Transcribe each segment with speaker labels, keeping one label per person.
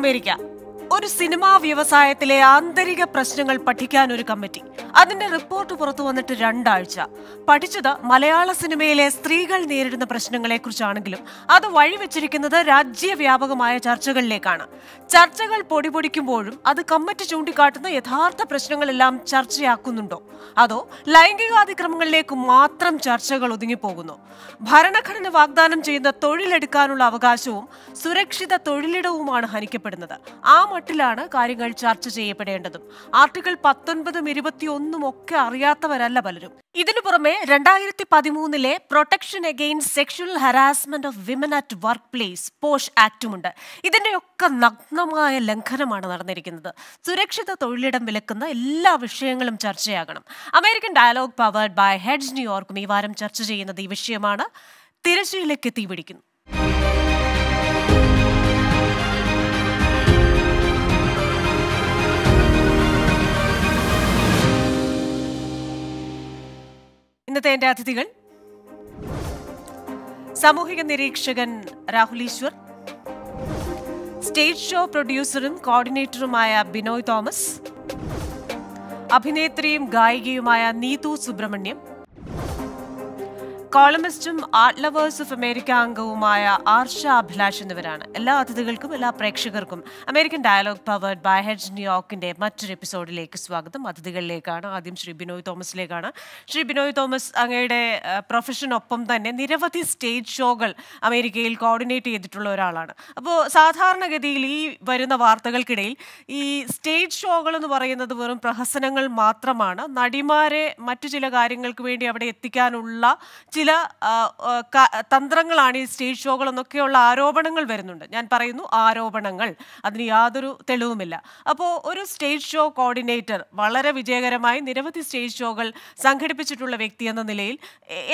Speaker 1: America ഒരു cinema വ്യവസായത്തിലെ ആന്തരിക പ്രശ്നങ്ങൾ പഠിക്കാൻ ഒരു കമ്മിറ്റി അതിന്റെ റിപ്പോർട്ട് പുറത്തു വന്നിട്ട് രണ്ടാഴ്ച പഠിച്ചത് മലയാള സിനിമയിലെ സ്ത്രീകൾ നേരിടുന്ന പ്രശ്നങ്ങളെക്കുറിച്ചാണെങ്കിലും അത് വഴിവെച്ചിരിക്കുന്നത് രാജ്യവ്യാപകമായ ചർച്ചകളിലേക്കാണ് ചർച്ചകൾ പൊടിപൊടിക്കുമ്പോഴും അത് കമ്മറ്റി ചൂണ്ടിക്കാട്ടുന്ന യഥാർത്ഥ പ്രശ്നങ്ങളെല്ലാം ചർച്ചയാക്കുന്നുണ്ടോ അതോ ലൈംഗികാതിക്രമങ്ങളിലേക്ക് മാത്രം ചർച്ചകൾ ഒതുങ്ങിപ്പോകുന്നു ഭരണഘടന വാഗ്ദാനം ചെയ്യുന്ന തൊഴിലെടുക്കാനുള്ള അവകാശവും സുരക്ഷിത തൊഴിലിടവുമാണ് ഹനിക്കപ്പെടുന്നത് ആ മട്ടിലാണ് കാര്യങ്ങൾ ചർച്ച ചെയ്യപ്പെടേണ്ടതും ആർട്ടിക്കിൾ പത്തൊൻപതും ഇരുപത്തിയൊന്നും ഒന്നുമൊക്കെ അറിയാത്തവരല്ല പലരും ഇതിനു പുറമെ രണ്ടായിരത്തി പതിമൂന്നിലെ protection against sexual harassment of women at work place POSH ആക്ടുമുണ്ട് ഇതിന്റെയൊക്കെ നഗ്നമായ ലംഘനമാണ് നടന്നിരിക്കുന്നത് സുരക്ഷിത തൊഴിലിടം വിലക്കുന്ന എല്ലാ വിഷയങ്ങളും ചർച്ചയാകണം American dialogue powered by Hedge ന്യൂയോർക്കും ഈ വാരം ചർച്ച ചെയ്യുന്നത് ഈ വിഷയമാണ് തിരശ്ശീലയ്ക്ക് തീപിടിക്കുന്നു ഇന്നത്തെ എന്റെ അതിഥികൾ സാമൂഹിക നിരീക്ഷകൻ രാഹുൽ ഈശ്വർ സ്റ്റേജ് ഷോ പ്രൊഡ്യൂസറും കോർഡിനേറ്ററുമായ ബിനോയ് തോമസ് അഭിനേത്രിയും ഗായികയുമായ നീതു സുബ്രഹ്മണ്യം കോളമിസ്റ്റും ആർട്ട് ലവേഴ്സ് ഓഫ് അമേരിക്ക അംഗവുമായ ആർഷ അഭിലാഷ് എന്നിവരാണ് എല്ലാ അതിഥികൾക്കും എല്ലാ പ്രേക്ഷകർക്കും American dialogue powered by Hedge ന്യൂയോർക്കിന്റെ മറ്റൊരു എപ്പിസോഡിലേക്ക് സ്വാഗതം അതിഥികളിലേക്കാണ് ആദ്യം ശ്രീ ബിനോയ് തോമസിലേക്കാണ് ശ്രീ ബിനോയ് തോമസ് അങ്ങയുടെ പ്രൊഫഷനൊപ്പം തന്നെ നിരവധി സ്റ്റേജ് ഷോകൾ അമേരിക്കയിൽ കോർഡിനേറ്റ് ചെയ്തിട്ടുള്ള ഒരാളാണ് അപ്പോൾ സാധാരണഗതിയിൽ ഈ വരുന്ന വാർത്തകൾക്കിടയിൽ ഈ സ്റ്റേജ് ഷോകൾ എന്ന് പറയുന്നത് വെറും പ്രഹസനങ്ങൾ മാത്രമാണ് നടിമാരെ മറ്റു ചില കാര്യങ്ങൾക്ക് വേണ്ടി അവിടെ എത്തിക്കാനുള്ള ചില ചില തന്ത്രങ്ങളാണ് ഈ സ്റ്റേജ് ഷോകൾ എന്നൊക്കെയുള്ള ആരോപണങ്ങൾ വരുന്നുണ്ട് ഞാൻ പറയുന്നു ആരോപണങ്ങൾ അതിന് യാതൊരു തെളിവുമില്ല അപ്പോൾ ഒരു സ്റ്റേജ് ഷോ കോർഡിനേറ്റർ വളരെ വിജയകരമായി നിരവധി സ്റ്റേജ് ഷോകൾ സംഘടിപ്പിച്ചിട്ടുള്ള വ്യക്തി എന്ന നിലയിൽ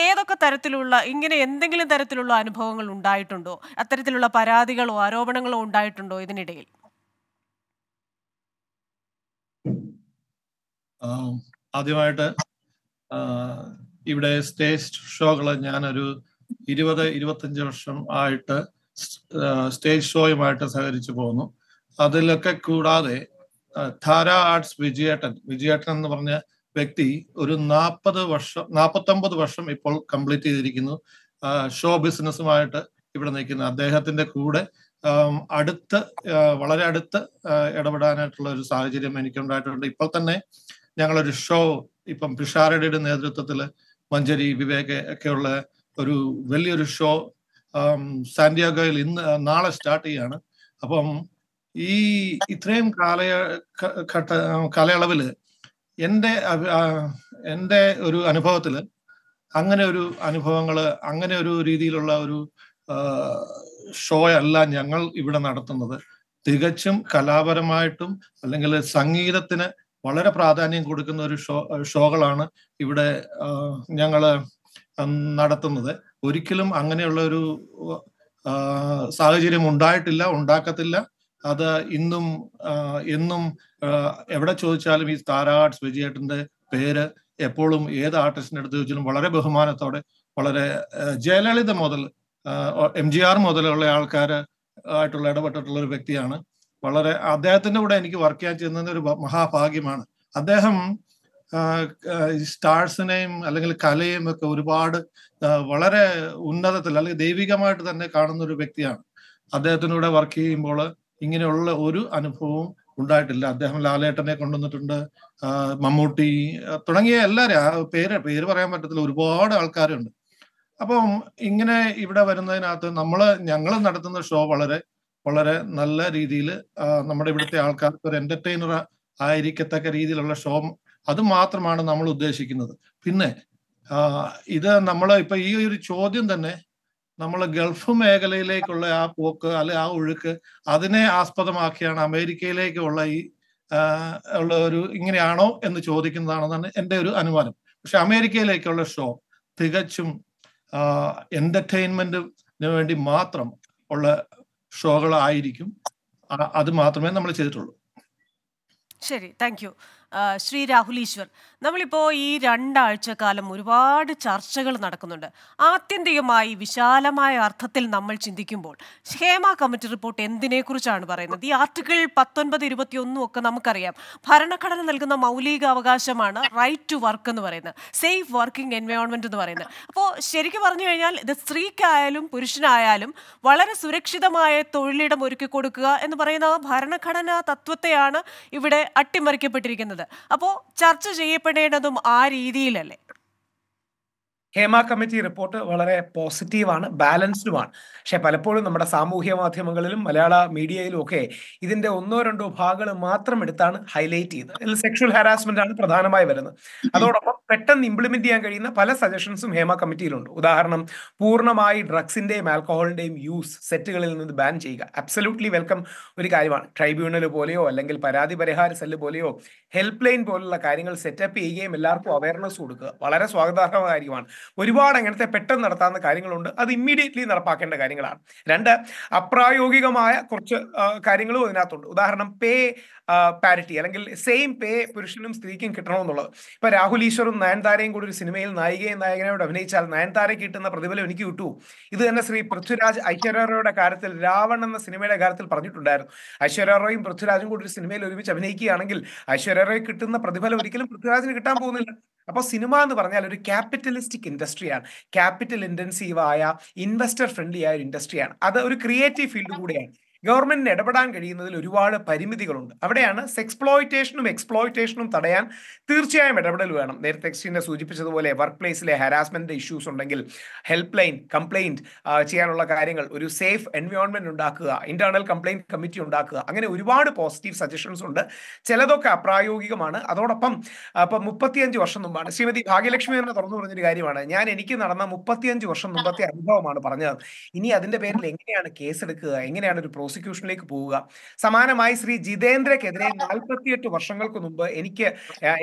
Speaker 1: ഏതൊക്കെ തരത്തിലുള്ള ഇങ്ങനെ എന്തെങ്കിലും തരത്തിലുള്ള അനുഭവങ്ങൾ ഉണ്ടായിട്ടുണ്ടോ അത്തരത്തിലുള്ള പരാതികളോ ആരോപണങ്ങളോ ഉണ്ടായിട്ടുണ്ടോ ഇതിനിടയിൽ
Speaker 2: ആദ്യമായിട്ട് ഇവിടെ സ്റ്റേജ് ഷോകൾ ഞാനൊരു ഇരുപത് ഇരുപത്തഞ്ച് വർഷം ആയിട്ട് സ്റ്റേജ് ഷോയുമായിട്ട് സഹകരിച്ചു പോകുന്നു അതിലൊക്കെ കൂടാതെ ധാര ആർട്സ് വിജയേട്ടൻ വിജയേട്ടൻ എന്ന് പറഞ്ഞ വ്യക്തി ഒരു നാൽപ്പത് വർഷം നാൽപ്പത്തൊമ്പത് വർഷം ഇപ്പോൾ കംപ്ലീറ്റ് ചെയ്തിരിക്കുന്നു ഷോ ബിസിനസ്സുമായിട്ട് ഇവിടെ നിൽക്കുന്നു അദ്ദേഹത്തിന്റെ കൂടെ അടുത്ത് വളരെ അടുത്ത് ഇടപെടാനായിട്ടുള്ള ഒരു സാഹചര്യം എനിക്കുണ്ടായിട്ടുണ്ട് ഇപ്പോൾ തന്നെ ഞങ്ങളൊരു ഷോ ഇപ്പം പിഷാരടിയുടെ നേതൃത്വത്തിൽ മഞ്ചേരി വിവേക് ഒക്കെയുള്ള ഒരു വലിയൊരു ഷോ സാന്റിയാഗോയിൽ ഇന്ന് നാളെ സ്റ്റാർട്ട് ചെയ്യാണ് അപ്പം ഈ ഇത്രയും കാലയ ഘട്ട കാലയളവിൽ എൻ്റെ എൻ്റെ ഒരു അനുഭവത്തിൽ അങ്ങനെ ഒരു അനുഭവങ്ങൾ അങ്ങനെ ഒരു രീതിയിലുള്ള ഒരു ഷോ അല്ല ഞങ്ങൾ ഇവിടെ നടത്തുന്നത് തികച്ചും കലാപരമായിട്ടും അല്ലെങ്കിൽ സംഗീതത്തിന് വളരെ പ്രാധാന്യം കൊടുക്കുന്ന ഒരു ഷോ ഷോകളാണ് ഇവിടെ ഞങ്ങൾ നടത്തുന്നത് ഒരിക്കലും അങ്ങനെയുള്ള ഒരു സാഹചര്യം ഉണ്ടായിട്ടില്ല ഉണ്ടാക്കത്തില്ല അത് ഇന്നും എന്നും എവിടെ ചോദിച്ചാലും ഈ താരാട്ട് വിജയേട്ടന്റെ പേര് എപ്പോഴും ഏത് ആർട്ടിസ്റ്റിന്റെ അടുത്ത് ചോദിച്ചാലും വളരെ ബഹുമാനത്തോടെ വളരെ ജയലളിത മുതൽ എം ജി ആർ മുതലുള്ള ആൾക്കാർ ആയിട്ടുള്ള ഇടപെട്ടിട്ടുള്ള ഒരു വ്യക്തിയാണ് വളരെ അദ്ദേഹത്തിന്റെ കൂടെ എനിക്ക് വർക്ക് ചെയ്യാൻ ചെയ്യുന്നത് ഒരു മഹാഭാഗ്യമാണ് അദ്ദേഹം സ്റ്റാർസിനെയും അല്ലെങ്കിൽ കലയും ഒക്കെ ഒരുപാട് വളരെ ഉന്നതത്തിൽ അല്ലെങ്കിൽ ദൈവികമായിട്ട് തന്നെ കാണുന്ന ഒരു വ്യക്തിയാണ് അദ്ദേഹത്തിനൂടെ വർക്ക് ചെയ്യുമ്പോൾ ഇങ്ങനെയുള്ള ഒരു അനുഭവവും ഉണ്ടായിട്ടില്ല അദ്ദേഹം ലാലേട്ടനെ കൊണ്ടുവന്നിട്ടുണ്ട് മമ്മൂട്ടി തുടങ്ങിയ എല്ലാവരും പേര് പേര് പറയാൻ പറ്റത്തില്ല ഒരുപാട് ആൾക്കാരുണ്ട് അപ്പം ഇങ്ങനെ ഇവിടെ വരുന്നതിനകത്ത് നമ്മൾ ഞങ്ങൾ നടത്തുന്ന ഷോ വളരെ വളരെ നല്ല രീതിയിൽ നമ്മുടെ ഇവിടുത്തെ ആൾക്കാർക്ക് ഒരു എന്റർടൈനർ ആയിരിക്കത്തക്ക രീതിയിലുള്ള ഷോ അത് മാത്രമാണ് നമ്മൾ ഉദ്ദേശിക്കുന്നത് പിന്നെ ഇത് നമ്മൾ ഇപ്പൊ ഈ ഒരു ചോദ്യം തന്നെ നമ്മൾ ഗൾഫ് മേഖലയിലേക്കുള്ള ആ പോക്ക് അല്ലെ ആ ഒഴുക്ക് അതിനെ ആസ്പദമാക്കിയാണ് അമേരിക്കയിലേക്കുള്ള ഈ ഉള്ള ഒരു ഇങ്ങനെയാണോ എന്ന് ചോദിക്കുന്നതാണെന്നാണ് എൻ്റെ ഒരു അനുമാനം പക്ഷെ അമേരിക്കയിലേക്കുള്ള ഷോ തികച്ചും എന്റർടൈൻമെന്റിന് വേണ്ടി മാത്രം ഉള്ള ഷോകളായിരിക്കും അത് മാത്രമേ നമ്മൾ ചെയ്തിട്ടുള്ളൂ
Speaker 1: ശരി താങ്ക് ശ്രീ രാഹുലീശ്വർ നമ്മളിപ്പോൾ ഈ രണ്ടാഴ്ച കാലം ഒരുപാട് ചർച്ചകൾ നടക്കുന്നുണ്ട് ആത്യന്തികമായി വിശാലമായ അർത്ഥത്തിൽ നമ്മൾ ചിന്തിക്കുമ്പോൾ ഹേമ കമ്മിറ്റി റിപ്പോർട്ട് എന്തിനെക്കുറിച്ചാണ് പറയുന്നത് ഈ ആർട്ടിക്കിൾ പത്തൊൻപത് ഒന്നും ഒക്കെ നമുക്കറിയാം ഭരണഘടന നൽകുന്ന മൗലിക അവകാശമാണ് റൈറ്റ് ടു വർക്ക് എന്ന് പറയുന്നത് സേഫ് വർക്കിംഗ് എൻവയോൺമെന്റ് എന്ന് പറയുന്നത് അപ്പോൾ ശരിക്കും പറഞ്ഞു കഴിഞ്ഞാൽ ഇത് സ്ത്രീക്കായാലും പുരുഷനായാലും വളരെ സുരക്ഷിതമായ തൊഴിലിടം ഒരുക്കി കൊടുക്കുക എന്ന് പറയുന്ന ഭരണഘടനാ തത്വത്തെയാണ് ഇവിടെ അട്ടിമറിക്കപ്പെട്ടിരിക്കുന്നത് അപ്പോൾ ചർച്ച ചെയ്യപ്പെടേണ്ടതും ആ രീതിയിലല്ലേ
Speaker 3: ഹേമ കമ്മിറ്റി റിപ്പോർട്ട് വളരെ പോസിറ്റീവാണ് ബാലൻസ്ഡുമാണ് പക്ഷെ പലപ്പോഴും നമ്മുടെ സാമൂഹ്യ മാധ്യമങ്ങളിലും മലയാള മീഡിയയിലും ഒക്കെ ഇതിന്റെ ഒന്നോ രണ്ടോ ഭാഗങ്ങൾ മാത്രം എടുത്താണ് ഹൈലൈറ്റ് ചെയ്തത് അതിൽ സെക്ഷൽ ഹാരാസ്മെന്റ് ആണ് പ്രധാനമായി വരുന്നത് അതോടൊപ്പം പെട്ടെന്ന് ഇംപ്ലിമെന്റ് ചെയ്യാൻ കഴിയുന്ന പല സജഷൻസും ഹേമ കമ്മിറ്റിയിലുണ്ട് ഉദാഹരണം പൂർണ്ണമായി ഡ്രഗ്സിന്റെയും ആൽക്കഹോളിന്റെയും യൂസ് സെറ്റുകളിൽ നിന്ന് ബാൻ ചെയ്യുക അബ്സല്യൂട്ട്ലി വെൽക്കം ഒരു കാര്യമാണ് ട്രൈബ്യൂണൽ പോലെയോ അല്ലെങ്കിൽ പരാതി പരിഹാര സെല്ല് പോലെയോ ഹെൽപ്പ് ലൈൻ പോലുള്ള കാര്യങ്ങൾ സെറ്റപ്പ് ചെയ്യുകയും എല്ലാവർക്കും അവയർനെസ് കൊടുക്കുക വളരെ സ്വാഗതാർഹമായ കാര്യമാണ് ഒരുപാട് അങ്ങനത്തെ പെട്ടെന്ന് നടത്താവുന്ന കാര്യങ്ങളുണ്ട് അത് ഇമ്മീഡിയറ്റ്ലി നടപ്പാക്കേണ്ട കാര്യങ്ങളാണ് രണ്ട് അപ്രായോഗികമായ കുറച്ച് കാര്യങ്ങളും ഇതിനകത്തുണ്ട് ഉദാഹരണം പേ പാരിറ്റി അല്ലെങ്കിൽ സെയിം പേ പുരുഷനും സ്ത്രീക്കും കിട്ടണമെന്നുള്ളത് ഇപ്പൊ രാഹുൽ ഈശ്വറും നയൻതാരയും കൂടി ഒരു സിനിമയിൽ നായികയും നായകനോട് അഭിനയിച്ചാൽ നയൻതാരയ്ക്ക് കിട്ടുന്ന പ്രതിഫലം എനിക്ക് കിട്ടൂ ഇത് തന്നെ ശ്രീ പൃഥ്വിരാജ് ഐശ്വര്യയുടെ കാര്യത്തിൽ രാവൺ എന്ന സിനിമയുടെ കാര്യത്തിൽ പറഞ്ഞിട്ടുണ്ടായിരുന്നു ഐശ്വര്യറോയും പൃഥ്വിരാജും കൂടി ഒരു സിനിമയിൽ ഒരുമിച്ച് അഭിനയിക്കുകയാണെങ്കിൽ ഐശ്വര്യറോയ് കിട്ടുന്ന പ്രതിഫലം ഒരിക്കലും പൃഥ്വിരാജിന് കിട്ടാൻ പോകുന്നില്ല അപ്പോൾ സിനിമ എന്ന് പറഞ്ഞാൽ ഒരു ക്യാപിറ്റലിസ്റ്റിക് ഇൻഡസ്ട്രിയാണ് ക്യാപിറ്റൽ ഇൻറ്റൻസീവായ ഇൻവെസ്റ്റർ ഫ്രണ്ട്ലി ആയ ഒരു ഇൻഡസ്ട്രിയാണ് അത് ഒരു ക്രിയേറ്റീവ് ഫീൽഡ് കൂടിയാണ് ഗവൺമെന്റിന് ഇടപെടാൻ കഴിയുന്നതിൽ ഒരുപാട് പരിമിതികളുണ്ട് അവിടെയാണ് സെക്സ്പ്ലോയിറ്റേഷനും എക്സ്പ്ലോയിറ്റേഷനും തടയാൻ തീർച്ചയായും ഇടപെടൽ വേണം നേരത്തെ എക്സ്റ്റിനെ സൂചിപ്പിച്ചതുപോലെ വർക്ക് പ്ലേസിലെ ഹരാസ്മെന്റ് ഇഷ്യൂസ് ഉണ്ടെങ്കിൽ ഹെൽപ്പ് ലൈൻ കംപ്ലൈന്റ് ചെയ്യാനുള്ള കാര്യങ്ങൾ ഒരു സേഫ് എൻവയോൺമെന്റ് ഉണ്ടാക്കുക ഇന്റേണൽ കംപ്ലൈന്റ് കമ്മിറ്റി ഉണ്ടാക്കുക അങ്ങനെ ഒരുപാട് പോസിറ്റീവ് സജഷൻസ് ഉണ്ട് ചിലതൊക്കെ അപ്രായോഗികമാണ് അതോടൊപ്പം ഇപ്പം മുപ്പത്തിയഞ്ച് വർഷം മുമ്പാണ് ശ്രീമതി ഭാഗ്യലക്ഷ്മി തന്നെ തുറന്നു പറഞ്ഞൊരു കാര്യമാണ് ഞാൻ എനിക്ക് നടന്ന മുപ്പത്തിയഞ്ച് വർഷം മുമ്പത്തെ അനുഭവമാണ് പറഞ്ഞത് ഇനി അതിന്റെ പേരിൽ എങ്ങനെയാണ് കേസ് എടുക്കുക എങ്ങനെയാണ് ഒരു പ്രോസിക്യൂഷനിലേക്ക് പോവുക സമാനമായി ശ്രീ ജിതേന്ദ്രക്കെതിരെ നാൽപ്പത്തിയെട്ട് വർഷങ്ങൾക്ക് മുമ്പ് എനിക്ക്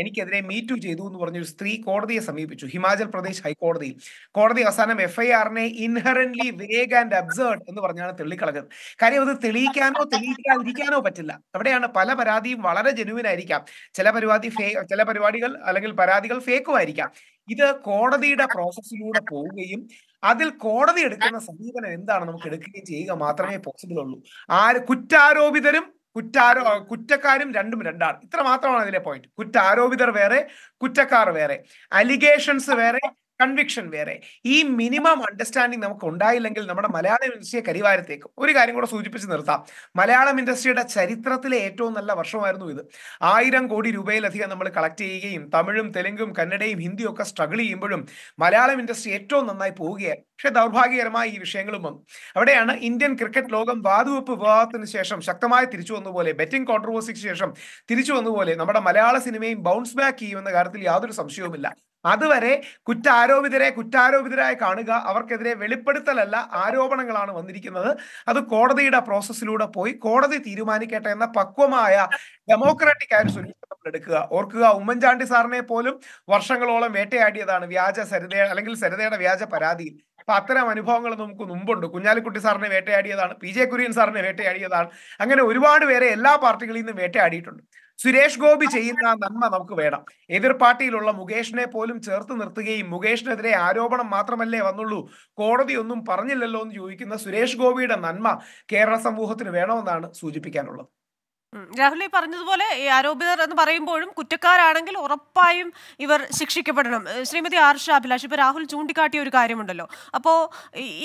Speaker 3: എനിക്കെതിരെ മീറ്റു ചെയ്തു എന്ന് പറഞ്ഞൊരു സ്ത്രീ കോടതിയെ സമീപിച്ചു ഹിമാചൽ പ്രദേശ് ഹൈക്കോടതിയിൽ കോടതി അവസാനം എഫ് ഐ ആറിനെ ഇൻഹറൻലി വേഗ് ആൻഡ് അബ്സേർഡ് എന്ന് പറഞ്ഞാണ് തെള്ളിക്കളകുന്നത് കാര്യം അത് തെളിയിക്കാനോ തെളിയിക്കാതിരിക്കാനോ പറ്റില്ല അവിടെയാണ് പല പരാതിയും വളരെ ജനുവിനായിരിക്കാം ചില പരിപാടി ഫേ ചില പരിപാടികൾ അല്ലെങ്കിൽ പരാതികൾ ഫേക്കും ആയിരിക്കാം ഇത് കോടതിയുടെ പ്രോസസ്സിലൂടെ പോവുകയും അതിൽ കോടതി എടുക്കുന്ന സമീപനം എന്താണ് നമുക്ക് എടുക്കുകയും ചെയ്യുക മാത്രമേ പോസിബിൾ ഉള്ളൂ ആര് കുറ്റാരോപിതരും കുറ്റാരോ കുറ്റക്കാരും രണ്ടും രണ്ടാണ് ഇത്ര മാത്രമാണ് അതിലെ പോയിന്റ് കുറ്റാരോപിതർ വേറെ കുറ്റക്കാർ വേറെ അലിഗേഷൻസ് വേറെ കൺവിക്ഷൻ വേറെ ഈ മിനിമം അണ്ടർസ്റ്റാൻഡിങ് നമുക്ക് ഉണ്ടായില്ലെങ്കിൽ നമ്മുടെ മലയാളം ഇൻഡസ്ട്രിയെ കരിവാരത്തേക്കും ഒരു കാര്യം കൂടെ സൂചിപ്പിച്ച് നിർത്താം മലയാളം ഇൻഡസ്ട്രിയുടെ ചരിത്രത്തിലെ ഏറ്റവും നല്ല വർഷമായിരുന്നു ഇത് ആയിരം കോടി രൂപയിലധികം നമ്മൾ കളക്ട് ചെയ്യുകയും തമിഴും തെലുങ്കും കന്നഡയും ഹിന്ദിയും ഒക്കെ സ്ട്രഗിൾ ചെയ്യുമ്പോഴും മലയാളം ഇൻഡസ്ട്രി ഏറ്റവും നന്നായി പോവുകയാണ് പക്ഷെ ദൗർഭാഗ്യകരമായി ഈ വിഷയങ്ങളും വന്നു അവിടെയാണ് ഇന്ത്യൻ ക്രിക്കറ്റ് ലോകം വാതുവെപ്പ് വിവാഹത്തിന് ശേഷം ശക്തമായ തിരിച്ചു വന്നപോലെ ബെറ്റിംഗ് കോൺട്രവേഴ്സിക്ക് ശേഷം തിരിച്ചു വന്നപോലെ നമ്മുടെ മലയാള സിനിമയും ബൗൺസ് ബാക്ക് ചെയ്യുമെന്ന കാര്യത്തിൽ യാതൊരു സംശയവുമില്ല അതുവരെ കുറ്റാരോപിതരെ കുറ്റാരോപിതരായി കാണുക അവർക്കെതിരെ വെളിപ്പെടുത്തലല്ല ആരോപണങ്ങളാണ് വന്നിരിക്കുന്നത് അത് കോടതിയുടെ പ്രോസസ്സിലൂടെ പോയി കോടതി തീരുമാനിക്കട്ടെ എന്ന പക്വമായ ഡെമോക്രാറ്റിക് ആയ സൊല്യൂഷൻ നമ്മൾ എടുക്കുക ഓർക്കുക ഉമ്മൻചാണ്ടി സാറിനെ പോലും വർഷങ്ങളോളം വേട്ടയാടിയതാണ് വ്യാജ സരിത അല്ലെങ്കിൽ സരിതയുടെ വ്യാജ പരാതിയിൽ അപ്പൊ അത്തരം അനുഭവങ്ങൾ നമുക്ക് മുമ്പുണ്ട് കുഞ്ഞാലിക്കുട്ടി സാറിനെ വേട്ടയാടിയതാണ് പി ജെ കുര്യൻ സാറിനെ വേട്ടയാടിയതാണ് അങ്ങനെ ഒരുപാട് പേരെ എല്ലാ പാർട്ടികളിൽ നിന്നും വേട്ടയാടിയിട്ടുണ്ട് സുരേഷ് ഗോപി ചെയ്യുന്ന നന്മ നമുക്ക് വേണം എതിർ പാർട്ടിയിലുള്ള മുകേഷിനെ പോലും ചേർത്ത് നിർത്തുകയും മുകേഷിനെതിരെ ആരോപണം മാത്രമല്ലേ വന്നുള്ളൂ കോടതി ഒന്നും പറഞ്ഞില്ലല്ലോ എന്ന് ചോദിക്കുന്ന സുരേഷ് ഗോപിയുടെ നന്മ കേരള സമൂഹത്തിന് വേണമെന്നാണ് സൂചിപ്പിക്കാനുള്ളത്
Speaker 1: രാഹുൽ ഈ പറഞ്ഞതുപോലെ ഈ ആരോപിതർ എന്ന് പറയുമ്പോഴും കുറ്റക്കാരാണെങ്കിൽ ഉറപ്പായും ഇവർ ശിക്ഷിക്കപ്പെടണം ശ്രീമതി ആർഷ അഭിലാഷ് ഇപ്പൊ രാഹുൽ ചൂണ്ടിക്കാട്ടിയ ഒരു കാര്യമുണ്ടല്ലോ അപ്പോ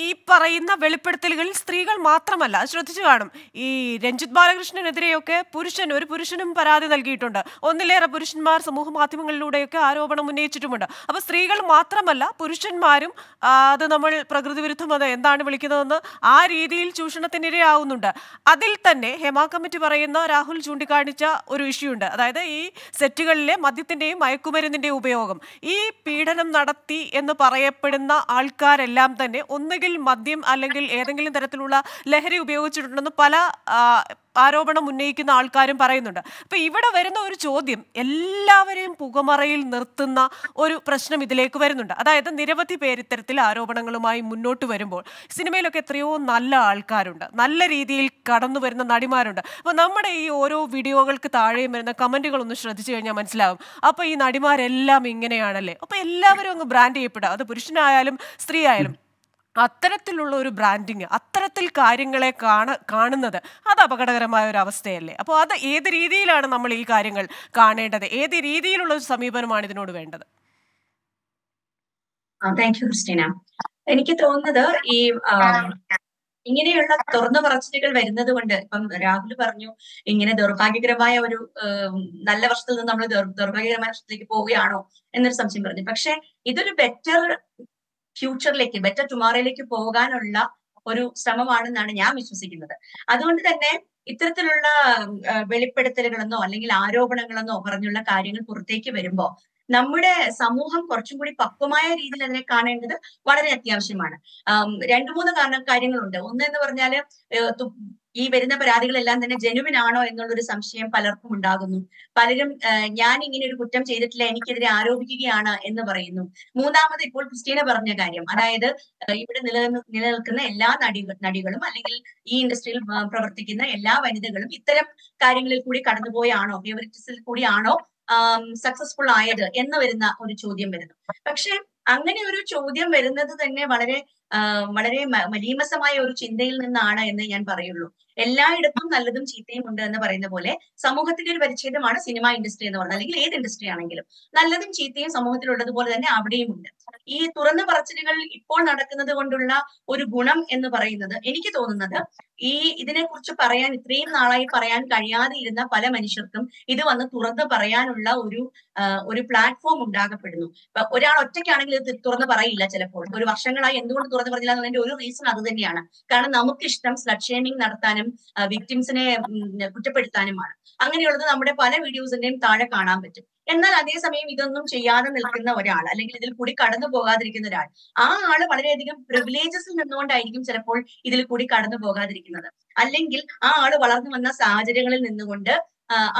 Speaker 1: ഈ പറയുന്ന വെളിപ്പെടുത്തലുകളിൽ സ്ത്രീകൾ മാത്രമല്ല ശ്രദ്ധിച്ചു കാണും ഈ രഞ്ജിത് ബാലകൃഷ്ണനെതിരെയൊക്കെ പുരുഷൻ ഒരു പുരുഷനും പരാതി നൽകിയിട്ടുണ്ട് ഒന്നിലേറെ പുരുഷന്മാർ സമൂഹ മാധ്യമങ്ങളിലൂടെയൊക്കെ ആരോപണം ഉന്നയിച്ചിട്ടുമുണ്ട് അപ്പൊ സ്ത്രീകൾ മാത്രമല്ല പുരുഷന്മാരും അത് നമ്മൾ പ്രകൃതി വിരുദ്ധമത് എന്താണ് വിളിക്കുന്നതെന്ന് ആ രീതിയിൽ ചൂഷണത്തിനിരയാവുന്നുണ്ട് അതിൽ തന്നെ ഹെമ കമ്മിറ്റി പറയുന്ന രാഹുൽ ചൂണ്ടിക്കാണിച്ച ഒരു ഇഷ്യൂ ഉണ്ട് അതായത് ഈ സെറ്റുകളിലെ മദ്യത്തിൻ്റെയും മയക്കുമരുന്നിൻ്റെയും ഉപയോഗം ഈ പീഡനം നടത്തി എന്ന് പറയപ്പെടുന്ന ആൾക്കാരെല്ലാം തന്നെ ഒന്നുകിൽ മദ്യം അല്ലെങ്കിൽ ഏതെങ്കിലും തരത്തിലുള്ള ലഹരി ഉപയോഗിച്ചിട്ടുണ്ടെന്ന് പല ആരോപണം ഉന്നയിക്കുന്ന ആൾക്കാരും പറയുന്നുണ്ട് അപ്പോൾ ഇവിടെ വരുന്ന ഒരു ചോദ്യം എല്ലാവരെയും പുകമറയിൽ നിർത്തുന്ന ഒരു പ്രശ്നം ഇതിലേക്ക് വരുന്നുണ്ട് അതായത് നിരവധി പേര് ഇത്തരത്തിൽ ആരോപണങ്ങളുമായി മുന്നോട്ട് വരുമ്പോൾ സിനിമയിലൊക്കെ എത്രയോ നല്ല ആൾക്കാരുണ്ട് നല്ല രീതിയിൽ കടന്നു വരുന്ന നടിമാരുണ്ട് അപ്പോൾ നമ്മുടെ ഈ ഓരോ വീഡിയോകൾക്ക് താഴെയും വരുന്ന കമന്റുകൾ ഒന്ന് ശ്രദ്ധിച്ചു കഴിഞ്ഞാൽ മനസ്സിലാവും അപ്പോൾ ഈ നടിമാരെല്ലാം ഇങ്ങനെയാണല്ലേ അപ്പോൾ എല്ലാവരും അങ്ങ് ബ്രാൻഡ് ചെയ്യപ്പെടുക അത് പുരുഷനായാലും സ്ത്രീ ആയാലും അത്തരത്തിലുള്ള ഒരു ബ്രാൻഡിങ് അത്തരത്തിൽ കാര്യങ്ങളെ കാണ കാണുന്നത് അത് അപകടകരമായ ഒരു അവസ്ഥയല്ലേ അപ്പോൾ അത് ഏത് രീതിയിലാണ് നമ്മൾ ഈ കാര്യങ്ങൾ കാണേണ്ടത് ഏത് രീതിയിലുള്ള ഒരു സമീപനമാണ് ഇതിനോട് വേണ്ടത്
Speaker 4: താങ്ക് യു ക്രിസ്റ്റീന എനിക്ക് തോന്നുന്നത് ഈ ഇങ്ങനെയുള്ള തുറന്നു പറച്ചിലുകൾ വരുന്നത് കൊണ്ട് ഇപ്പം രാഹുൽ പറഞ്ഞു ഇങ്ങനെ ദൗർഭാഗ്യകരമായ ഒരു നല്ല വർഷത്തിൽ നിന്ന് നമ്മൾ ദൗർഭാഗ്യകരമായ വർഷത്തിലേക്ക് പോവുകയാണോ എന്നൊരു സംശയം പറഞ്ഞു പക്ഷെ ഇതൊരു ബെറ്റർ ഫ്യൂച്ചറിലേക്ക് ബെറ്റർ ടുമോറോയിലേക്ക് പോകാനുള്ള ഒരു ശ്രമമാണെന്നാണ് ഞാൻ വിശ്വസിക്കുന്നത് അതുകൊണ്ട് തന്നെ ഇത്തരത്തിലുള്ള വെളിപ്പെടുത്തലുകളെന്നോ അല്ലെങ്കിൽ ആരോപണങ്ങളെന്നോ പറഞ്ഞുള്ള കാര്യങ്ങൾ പുറത്തേക്ക് വരുമ്പോൾ നമ്മുടെ സമൂഹം കുറച്ചും കൂടി പക്വമായ രീതിയിൽ അതിനെ കാണേണ്ടത് വളരെ അത്യാവശ്യമാണ് രണ്ടു മൂന്ന് കാരണ കാര്യങ്ങളുണ്ട് ഒന്ന് എന്ന് പറഞ്ഞാൽ ഈ വരുന്ന പരാതികളെല്ലാം തന്നെ ജനുവിൻ ആണോ എന്നുള്ളൊരു സംശയം പലർക്കും ഉണ്ടാകുന്നു പലരും ഞാൻ ഇങ്ങനെ ഒരു കുറ്റം ചെയ്തിട്ടില്ല എനിക്കെതിരെ ആരോപിക്കുകയാണ് എന്ന് പറയുന്നു മൂന്നാമത് ഇപ്പോൾ ക്രിസ്റ്റീന പറഞ്ഞ കാര്യം അതായത് ഇവിടെ നിലനിൽക്കുന്ന എല്ലാ നടികൾ നടികളും അല്ലെങ്കിൽ ഈ ഇൻഡസ്ട്രിയിൽ പ്രവർത്തിക്കുന്ന എല്ലാ വനിതകളും ഇത്തരം കാര്യങ്ങളിൽ കൂടി കടന്നുപോയാണോ ഫേവറിറ്റിസിൽ കൂടിയാണോ സക്സസ്ഫുൾ ആയത് എന്ന് വരുന്ന ഒരു ചോദ്യം വരുന്നു പക്ഷെ അങ്ങനെ ഒരു ചോദ്യം വരുന്നത് തന്നെ വളരെ വളരെ മലീമസമായ ഒരു ചിന്തയിൽ നിന്നാണ് എന്ന് ഞാൻ പറയുള്ളൂ എല്ലായിടത്തും നല്ലതും ചീത്തയും ഉണ്ട് എന്ന് പറയുന്ന പോലെ സമൂഹത്തിന്റെ ഒരു പരിച്ഛേദമാണ് സിനിമ ഇൻഡസ്ട്രി എന്ന് പറയുന്നത് അല്ലെങ്കിൽ ഏത് ഇൻഡസ്ട്രി ആണെങ്കിലും നല്ലതും ചീത്തയും സമൂഹത്തിലുള്ളതുപോലെ തന്നെ അവിടെയും ഉണ്ട് ഈ തുറന്ന പറച്ചിലുകൾ ഇപ്പോൾ നടക്കുന്നത് കൊണ്ടുള്ള ഒരു ഗുണം എന്ന് പറയുന്നത് എനിക്ക് തോന്നുന്നത് ഈ ഇതിനെക്കുറിച്ച് പറയാൻ ഇത്രയും നാളായി പറയാൻ കഴിയാതെ ഇരുന്ന പല മനുഷ്യർക്കും ഇത് വന്ന് തുറന്ന് പറയാനുള്ള ഒരു ഒരു പ്ലാറ്റ്ഫോം ഉണ്ടാകപ്പെടുന്നു ഒരാൾ ഒറ്റയ്ക്കാണെങ്കിൽ ഇത് തുറന്ന് പറയില്ല ചിലപ്പോൾ ഒരു വർഷങ്ങളായി എന്തുകൊണ്ട് തുറന്നു പറഞ്ഞില്ല എന്നതിന്റെ ഒരു റീസൺ അത് തന്നെയാണ് കാരണം നമുക്ക് സ്ലഡ് ഷേമിംഗ് നടത്താനും വിക്ടിംസിനെ കുറ്റപ്പെടുത്താനുമാണ് അങ്ങനെയുള്ളത് നമ്മുടെ പല വീഡിയോസിന്റെയും താഴെ കാണാൻ പറ്റും എന്നാൽ അതേസമയം ഇതൊന്നും ചെയ്യാതെ നിൽക്കുന്ന ഒരാൾ അല്ലെങ്കിൽ ഇതിൽ കൂടി കടന്നു പോകാതിരിക്കുന്ന ഒരാൾ ആ ആള് വളരെയധികം പ്രിവിലേജസിൽ നിന്നുകൊണ്ടായിരിക്കും ചിലപ്പോൾ ഇതിൽ കൂടി കടന്നു പോകാതിരിക്കുന്നത് അല്ലെങ്കിൽ ആ ആള് വളർന്നു വന്ന സാഹചര്യങ്ങളിൽ നിന്നുകൊണ്ട്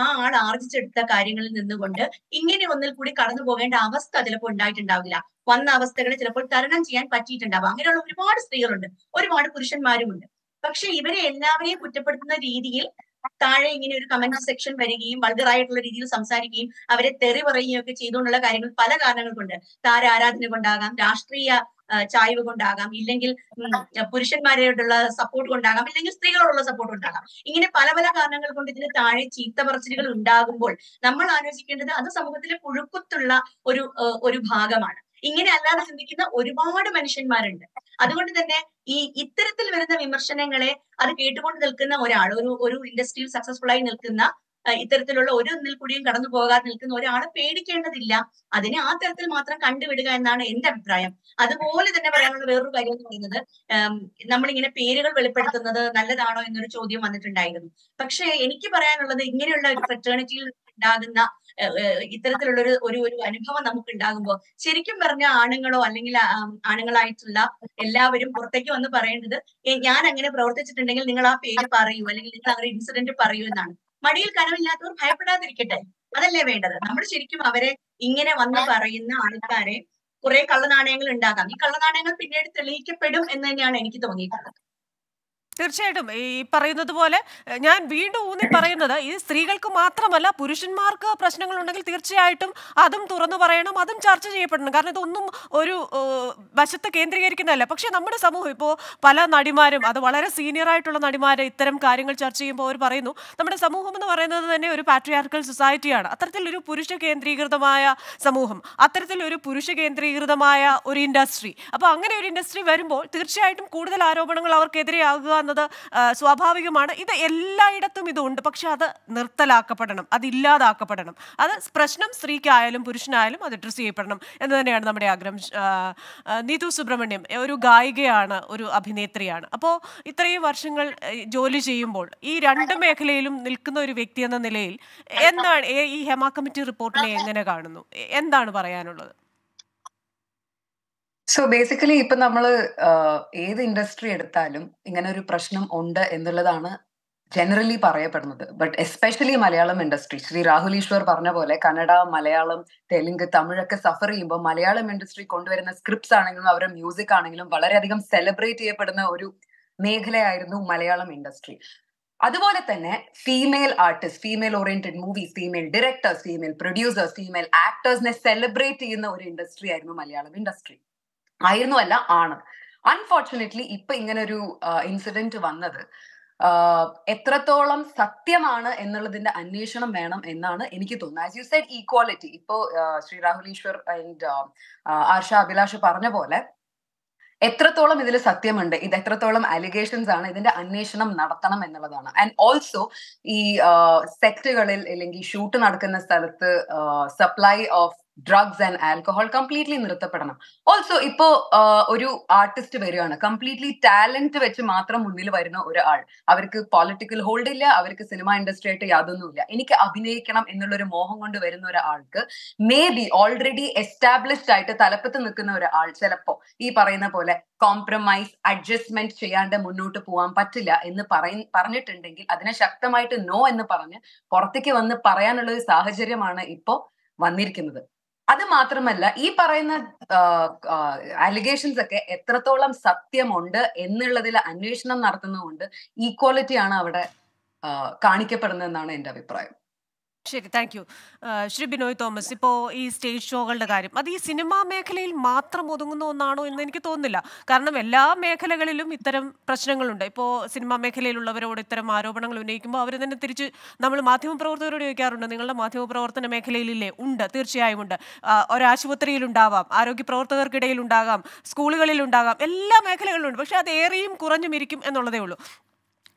Speaker 4: ആ ആൾ ആർജിച്ചെടുത്ത കാര്യങ്ങളിൽ നിന്നുകൊണ്ട് ഇങ്ങനെ ഒന്നിൽ കൂടി കടന്നു പോകേണ്ട അവസ്ഥ ചിലപ്പോൾ ഉണ്ടായിട്ടുണ്ടാവില്ല വന്ന അവസ്ഥകളെ ചിലപ്പോൾ തരണം ചെയ്യാൻ പറ്റിയിട്ടുണ്ടാവാം അങ്ങനെയുള്ള ഒരുപാട് സ്ത്രീകളുണ്ട് ഒരുപാട് പുരുഷന്മാരുമുണ്ട് പക്ഷെ ഇവരെ എല്ലാവരെയും കുറ്റപ്പെടുത്തുന്ന രീതിയിൽ താഴെ ഇങ്ങനെ ഒരു കമന്റ് സെക്ഷൻ വരികയും വൾഗറായിട്ടുള്ള രീതിയിൽ സംസാരിക്കുകയും അവരെ തെറി പറയുകയും ഒക്കെ ചെയ്തുകൊണ്ടുള്ള കാര്യങ്ങൾ പല കാരണങ്ങൾ കൊണ്ട് താര ആരാധന കൊണ്ടാകാം രാഷ്ട്രീയ ചായ്വ് കൊണ്ടാകാം ഇല്ലെങ്കിൽ പുരുഷന്മാരോടുള്ള സപ്പോർട്ട് കൊണ്ടാകാം ഇല്ലെങ്കിൽ സ്ത്രീകളോടുള്ള സപ്പോർട്ട് കൊണ്ടാകാം ഇങ്ങനെ പല പല കാരണങ്ങൾ കൊണ്ട് ഇതിന് താഴെ ചീത്ത പറച്ചിലുകൾ ഉണ്ടാകുമ്പോൾ നമ്മൾ ആലോചിക്കേണ്ടത് അത് സമൂഹത്തിലെ പുഴുക്കുത്തുള്ള ഒരു ഒരു ഭാഗമാണ് ഇങ്ങനെ അല്ലാതെ ചിന്തിക്കുന്ന ഒരുപാട് മനുഷ്യന്മാരുണ്ട് അതുകൊണ്ട് തന്നെ ഈ ഇത്തരത്തിൽ വരുന്ന വിമർശനങ്ങളെ അത് കേട്ടുകൊണ്ട് നിൽക്കുന്ന ഒരാൾ ഒരു ഒരു ഇൻഡസ്ട്രിയിൽ സക്സസ്ഫുൾ ആയി നിൽക്കുന്ന ഇത്തരത്തിലുള്ള ഒരു ഒന്നിൽ കൂടിയും കടന്നു പോകാതെ നിൽക്കുന്ന ഒരാളെ പേടിക്കേണ്ടതില്ല അതിനെ ആ തരത്തിൽ മാത്രം കണ്ടുവിടുക എന്നാണ് എന്റെ അഭിപ്രായം അതുപോലെ തന്നെ പറയാനുള്ള വേറൊരു കാര്യം എന്ന് പറയുന്നത് നമ്മളിങ്ങനെ പേരുകൾ വെളിപ്പെടുത്തുന്നത് നല്ലതാണോ എന്നൊരു ചോദ്യം വന്നിട്ടുണ്ടായിരുന്നു പക്ഷേ എനിക്ക് പറയാനുള്ളത് ഇങ്ങനെയുള്ള ഒരു ഫ്രറ്റേണിറ്റിയിൽ ഉണ്ടാകുന്ന ഇത്തരത്തിലുള്ള ഒരു ഒരു അനുഭവം നമുക്ക് ഉണ്ടാകുമ്പോൾ ശരിക്കും പറഞ്ഞ ആണുങ്ങളോ അല്ലെങ്കിൽ ആണുങ്ങളായിട്ടുള്ള എല്ലാവരും പുറത്തേക്ക് വന്ന് പറയേണ്ടത് ഞാൻ അങ്ങനെ പ്രവർത്തിച്ചിട്ടുണ്ടെങ്കിൽ നിങ്ങൾ ആ പേര് പറയൂ അല്ലെങ്കിൽ നിങ്ങൾ അങ്ങനെ ഇൻസിഡന്റ് പറയൂ എന്നാണ് മടിയിൽ കനവില്ലാത്തവർ ഭയപ്പെടാതിരിക്കട്ടെ അതല്ലേ വേണ്ടത് നമ്മൾ ശരിക്കും അവരെ ഇങ്ങനെ വന്ന് പറയുന്ന ആൾക്കാരെ കുറെ കള്ളനാണയങ്ങൾ ഉണ്ടാകാം ഈ കള്ളനാണയങ്ങൾ പിന്നീട് തെളിയിക്കപ്പെടും
Speaker 1: എന്ന് തന്നെയാണ് എനിക്ക് തോന്നിയിട്ടുള്ളത് തീർച്ചയായിട്ടും ഈ പറയുന്നത് പോലെ ഞാൻ വീണ്ടും ഊന്നി പറയുന്നത് ഇത് സ്ത്രീകൾക്ക് മാത്രമല്ല പുരുഷന്മാർക്ക് പ്രശ്നങ്ങൾ ഉണ്ടെങ്കിൽ തീർച്ചയായിട്ടും അതും തുറന്നു പറയണം അതും ചർച്ച ചെയ്യപ്പെടണം കാരണം ഇതൊന്നും ഒരു വശത്ത് കേന്ദ്രീകരിക്കുന്നതല്ല പക്ഷെ നമ്മുടെ സമൂഹം ഇപ്പോൾ പല നടിമാരും അത് വളരെ സീനിയർ ആയിട്ടുള്ള നടിമാര് ഇത്തരം കാര്യങ്ങൾ ചർച്ച ചെയ്യുമ്പോൾ അവർ പറയുന്നു നമ്മുടെ സമൂഹം എന്ന് പറയുന്നത് തന്നെ ഒരു പാട്രിയാർക്കൽ സൊസൈറ്റിയാണ് അത്തരത്തിലൊരു പുരുഷ കേന്ദ്രീകൃതമായ സമൂഹം അത്തരത്തിലൊരു പുരുഷ കേന്ദ്രീകൃതമായ ഒരു ഇൻഡസ്ട്രി അപ്പോൾ അങ്ങനെ ഒരു ഇൻഡസ്ട്രി വരുമ്പോൾ തീർച്ചയായിട്ടും കൂടുതൽ ആരോപണങ്ങൾ അവർക്കെതിരെയാകുക ഉണ്ടാകുന്നത് സ്വാഭാവികമാണ് ഇത് എല്ലായിടത്തും ഇതുണ്ട് പക്ഷെ അത് നിർത്തലാക്കപ്പെടണം അതില്ലാതാക്കപ്പെടണം അത് പ്രശ്നം സ്ത്രീക്കായാലും പുരുഷനായാലും അത് ഡ്രസ് ചെയ്യപ്പെടണം എന്ന് തന്നെയാണ് നമ്മുടെ ആഗ്രഹം നീതു സുബ്രഹ്മണ്യം ഒരു ഗായികയാണ് ഒരു അഭിനേത്രിയാണ് അപ്പോൾ ഇത്രയും വർഷങ്ങൾ ജോലി ചെയ്യുമ്പോൾ ഈ രണ്ട് മേഖലയിലും നിൽക്കുന്ന ഒരു വ്യക്തി എന്ന നിലയിൽ എന്താണ് ഈ ഹെമ കമ്മിറ്റി റിപ്പോർട്ടിനെ എങ്ങനെ കാണുന്നു എന്താണ് പറയാനുള്ളത്
Speaker 5: സോ ബേസിക്കലി ഇപ്പൊ നമ്മൾ ഏത് ഇൻഡസ്ട്രി എടുത്താലും ഇങ്ങനെ ഒരു പ്രശ്നം ഉണ്ട് എന്നുള്ളതാണ് ജനറലി പറയപ്പെടുന്നത് but especially Malayalam industry Shri Rahul Easwar പറഞ്ഞ പോലെ കന്നഡ മലയാളം തെലുങ്ക് തമിഴൊക്കെ സഫർ ചെയ്യുമ്പോൾ മലയാളം ഇൻഡസ്ട്രി കൊണ്ടുവരുന്ന സ്ക്രിപ്റ്റ്സ് ആണെങ്കിലും അവരുടെ മ്യൂസിക് ആണെങ്കിലും വളരെയധികം സെലിബ്രേറ്റ് ചെയ്യപ്പെടുന്ന ഒരു മേഖലയായിരുന്നു മലയാളം ഇൻഡസ്ട്രി അതുപോലെ തന്നെ female artist female oriented movies female directors female producers female ആക്ടേഴ്സിനെ സെലിബ്രേറ്റ് ചെയ്യുന്ന ഒരു ഇൻഡസ്ട്രി ആയിരുന്നു മലയാളം ഇൻഡസ്ട്രി ആയിരുന്നു അല്ല ആണ് അൺഫോർച്ചുനേറ്റ്ലി ഇപ്പൊ ഇങ്ങനെ ഒരു ഇൻസിഡന്റ് വന്നത് എത്രത്തോളം സത്യമാണ് എന്നുള്ളതിന്റെ അന്വേഷണം വേണം എന്നാണ് എനിക്ക് തോന്നുന്നത് ആസ് യു സൈഡ് ഈക്വാലിറ്റി ഇപ്പോ ശ്രീ ഈശ്വർ ആൻഡ് ആർഷ അഭിലാഷ് പറഞ്ഞ പോലെ എത്രത്തോളം ഇതിൽ സത്യമുണ്ട് ഇത് എത്രത്തോളം അലിഗേഷൻസ് ആണ് ഇതിന്റെ അന്വേഷണം നടത്തണം എന്നുള്ളതാണ് ആൻഡ് ഓൾസോ ഈ സെറ്റുകളിൽ അല്ലെങ്കിൽ ഷൂട്ട് നടക്കുന്ന സ്ഥലത്ത് supply of drugs and alcohol completely നിർത്തപ്പെടണം ഓൾസോ ഇപ്പോ ഒരു ആർട്ടിസ്റ്റ് വരികയാണ് കംപ്ലീറ്റ്ലി ടാലന്റ് വെച്ച് മാത്രം മുന്നിൽ വരുന്ന ഒരാൾ അവർക്ക് പൊളിറ്റിക്കൽ ഹോൾഡ് ഇല്ല അവർക്ക് സിനിമ ഇൻഡസ്ട്രി ആയിട്ട് യാതൊന്നുമില്ല എനിക്ക് അഭിനയിക്കണം എന്നുള്ള ഒരു മോഹം കൊണ്ട് വരുന്ന ഒരാൾക്ക് മേ ബി ഓൾറെഡി എസ്റ്റാബ്ലിഷ്ഡ് ആയിട്ട് തലപ്പത്ത് നിൽക്കുന്ന ഒരാൾ ചിലപ്പോ ഈ പറയുന്ന പോലെ കോംപ്രമൈസ് അഡ്ജസ്റ്റ്മെന്റ് ചെയ്യാണ്ട് മുന്നോട്ട് പോകാൻ പറ്റില്ല എന്ന് പറയ പറഞ്ഞിട്ടുണ്ടെങ്കിൽ അതിനെ ശക്തമായിട്ട് നോ എന്ന് പറഞ്ഞ് പുറത്തേക്ക് വന്ന് പറയാനുള്ള ഒരു സാഹചര്യമാണ് ഇപ്പോ വന്നിരിക്കുന്നത് അത് മാത്രമല്ല ഈ പറയുന്ന അലിഗേഷൻസ് ഒക്കെ എത്രത്തോളം സത്യമുണ്ട് എന്നുള്ളതിൽ അന്വേഷണം നടത്തുന്നതുകൊണ്ട് ഈക്വാലിറ്റി ആണ് അവിടെ കാണിക്കപ്പെടുന്നതെന്നാണ് എന്റെ അഭിപ്രായം
Speaker 1: ശരി thank you Shri Binoy Thomas ഇപ്പോൾ ഈ സ്റ്റേജ് ഷോകളുടെ കാര്യം അത് ഈ സിനിമാ മേഖലയിൽ മാത്രം ഒതുങ്ങുന്ന ഒന്നാണോ എന്ന് എനിക്ക് തോന്നുന്നില്ല കാരണം എല്ലാ മേഖലകളിലും ഇത്തരം പ്രശ്നങ്ങളുണ്ട് ഇപ്പോൾ സിനിമാ മേഖലയിലുള്ളവരോട് ഇത്തരം ആരോപണങ്ങൾ ഉന്നയിക്കുമ്പോൾ അവർ തന്നെ തിരിച്ച് നമ്മൾ മാധ്യമപ്രവർത്തകരോട് ചോദിക്കാറുണ്ട് നിങ്ങളുടെ മാധ്യമപ്രവർത്തന മേഖലയിലില്ലേ ഉണ്ട് തീർച്ചയായും ഉണ്ട് ഒരാശുപത്രിയിലുണ്ടാവാം ആരോഗ്യ പ്രവർത്തകർക്കിടയിൽ ഉണ്ടാകാം സ്കൂളുകളിലുണ്ടാകാം എല്ലാ മേഖലകളിലും ഉണ്ട് പക്ഷേ അത് ഏറെയും കുറഞ്ഞും ഇരിക്കും എന്നുള്ളതേ ഉള്ളൂ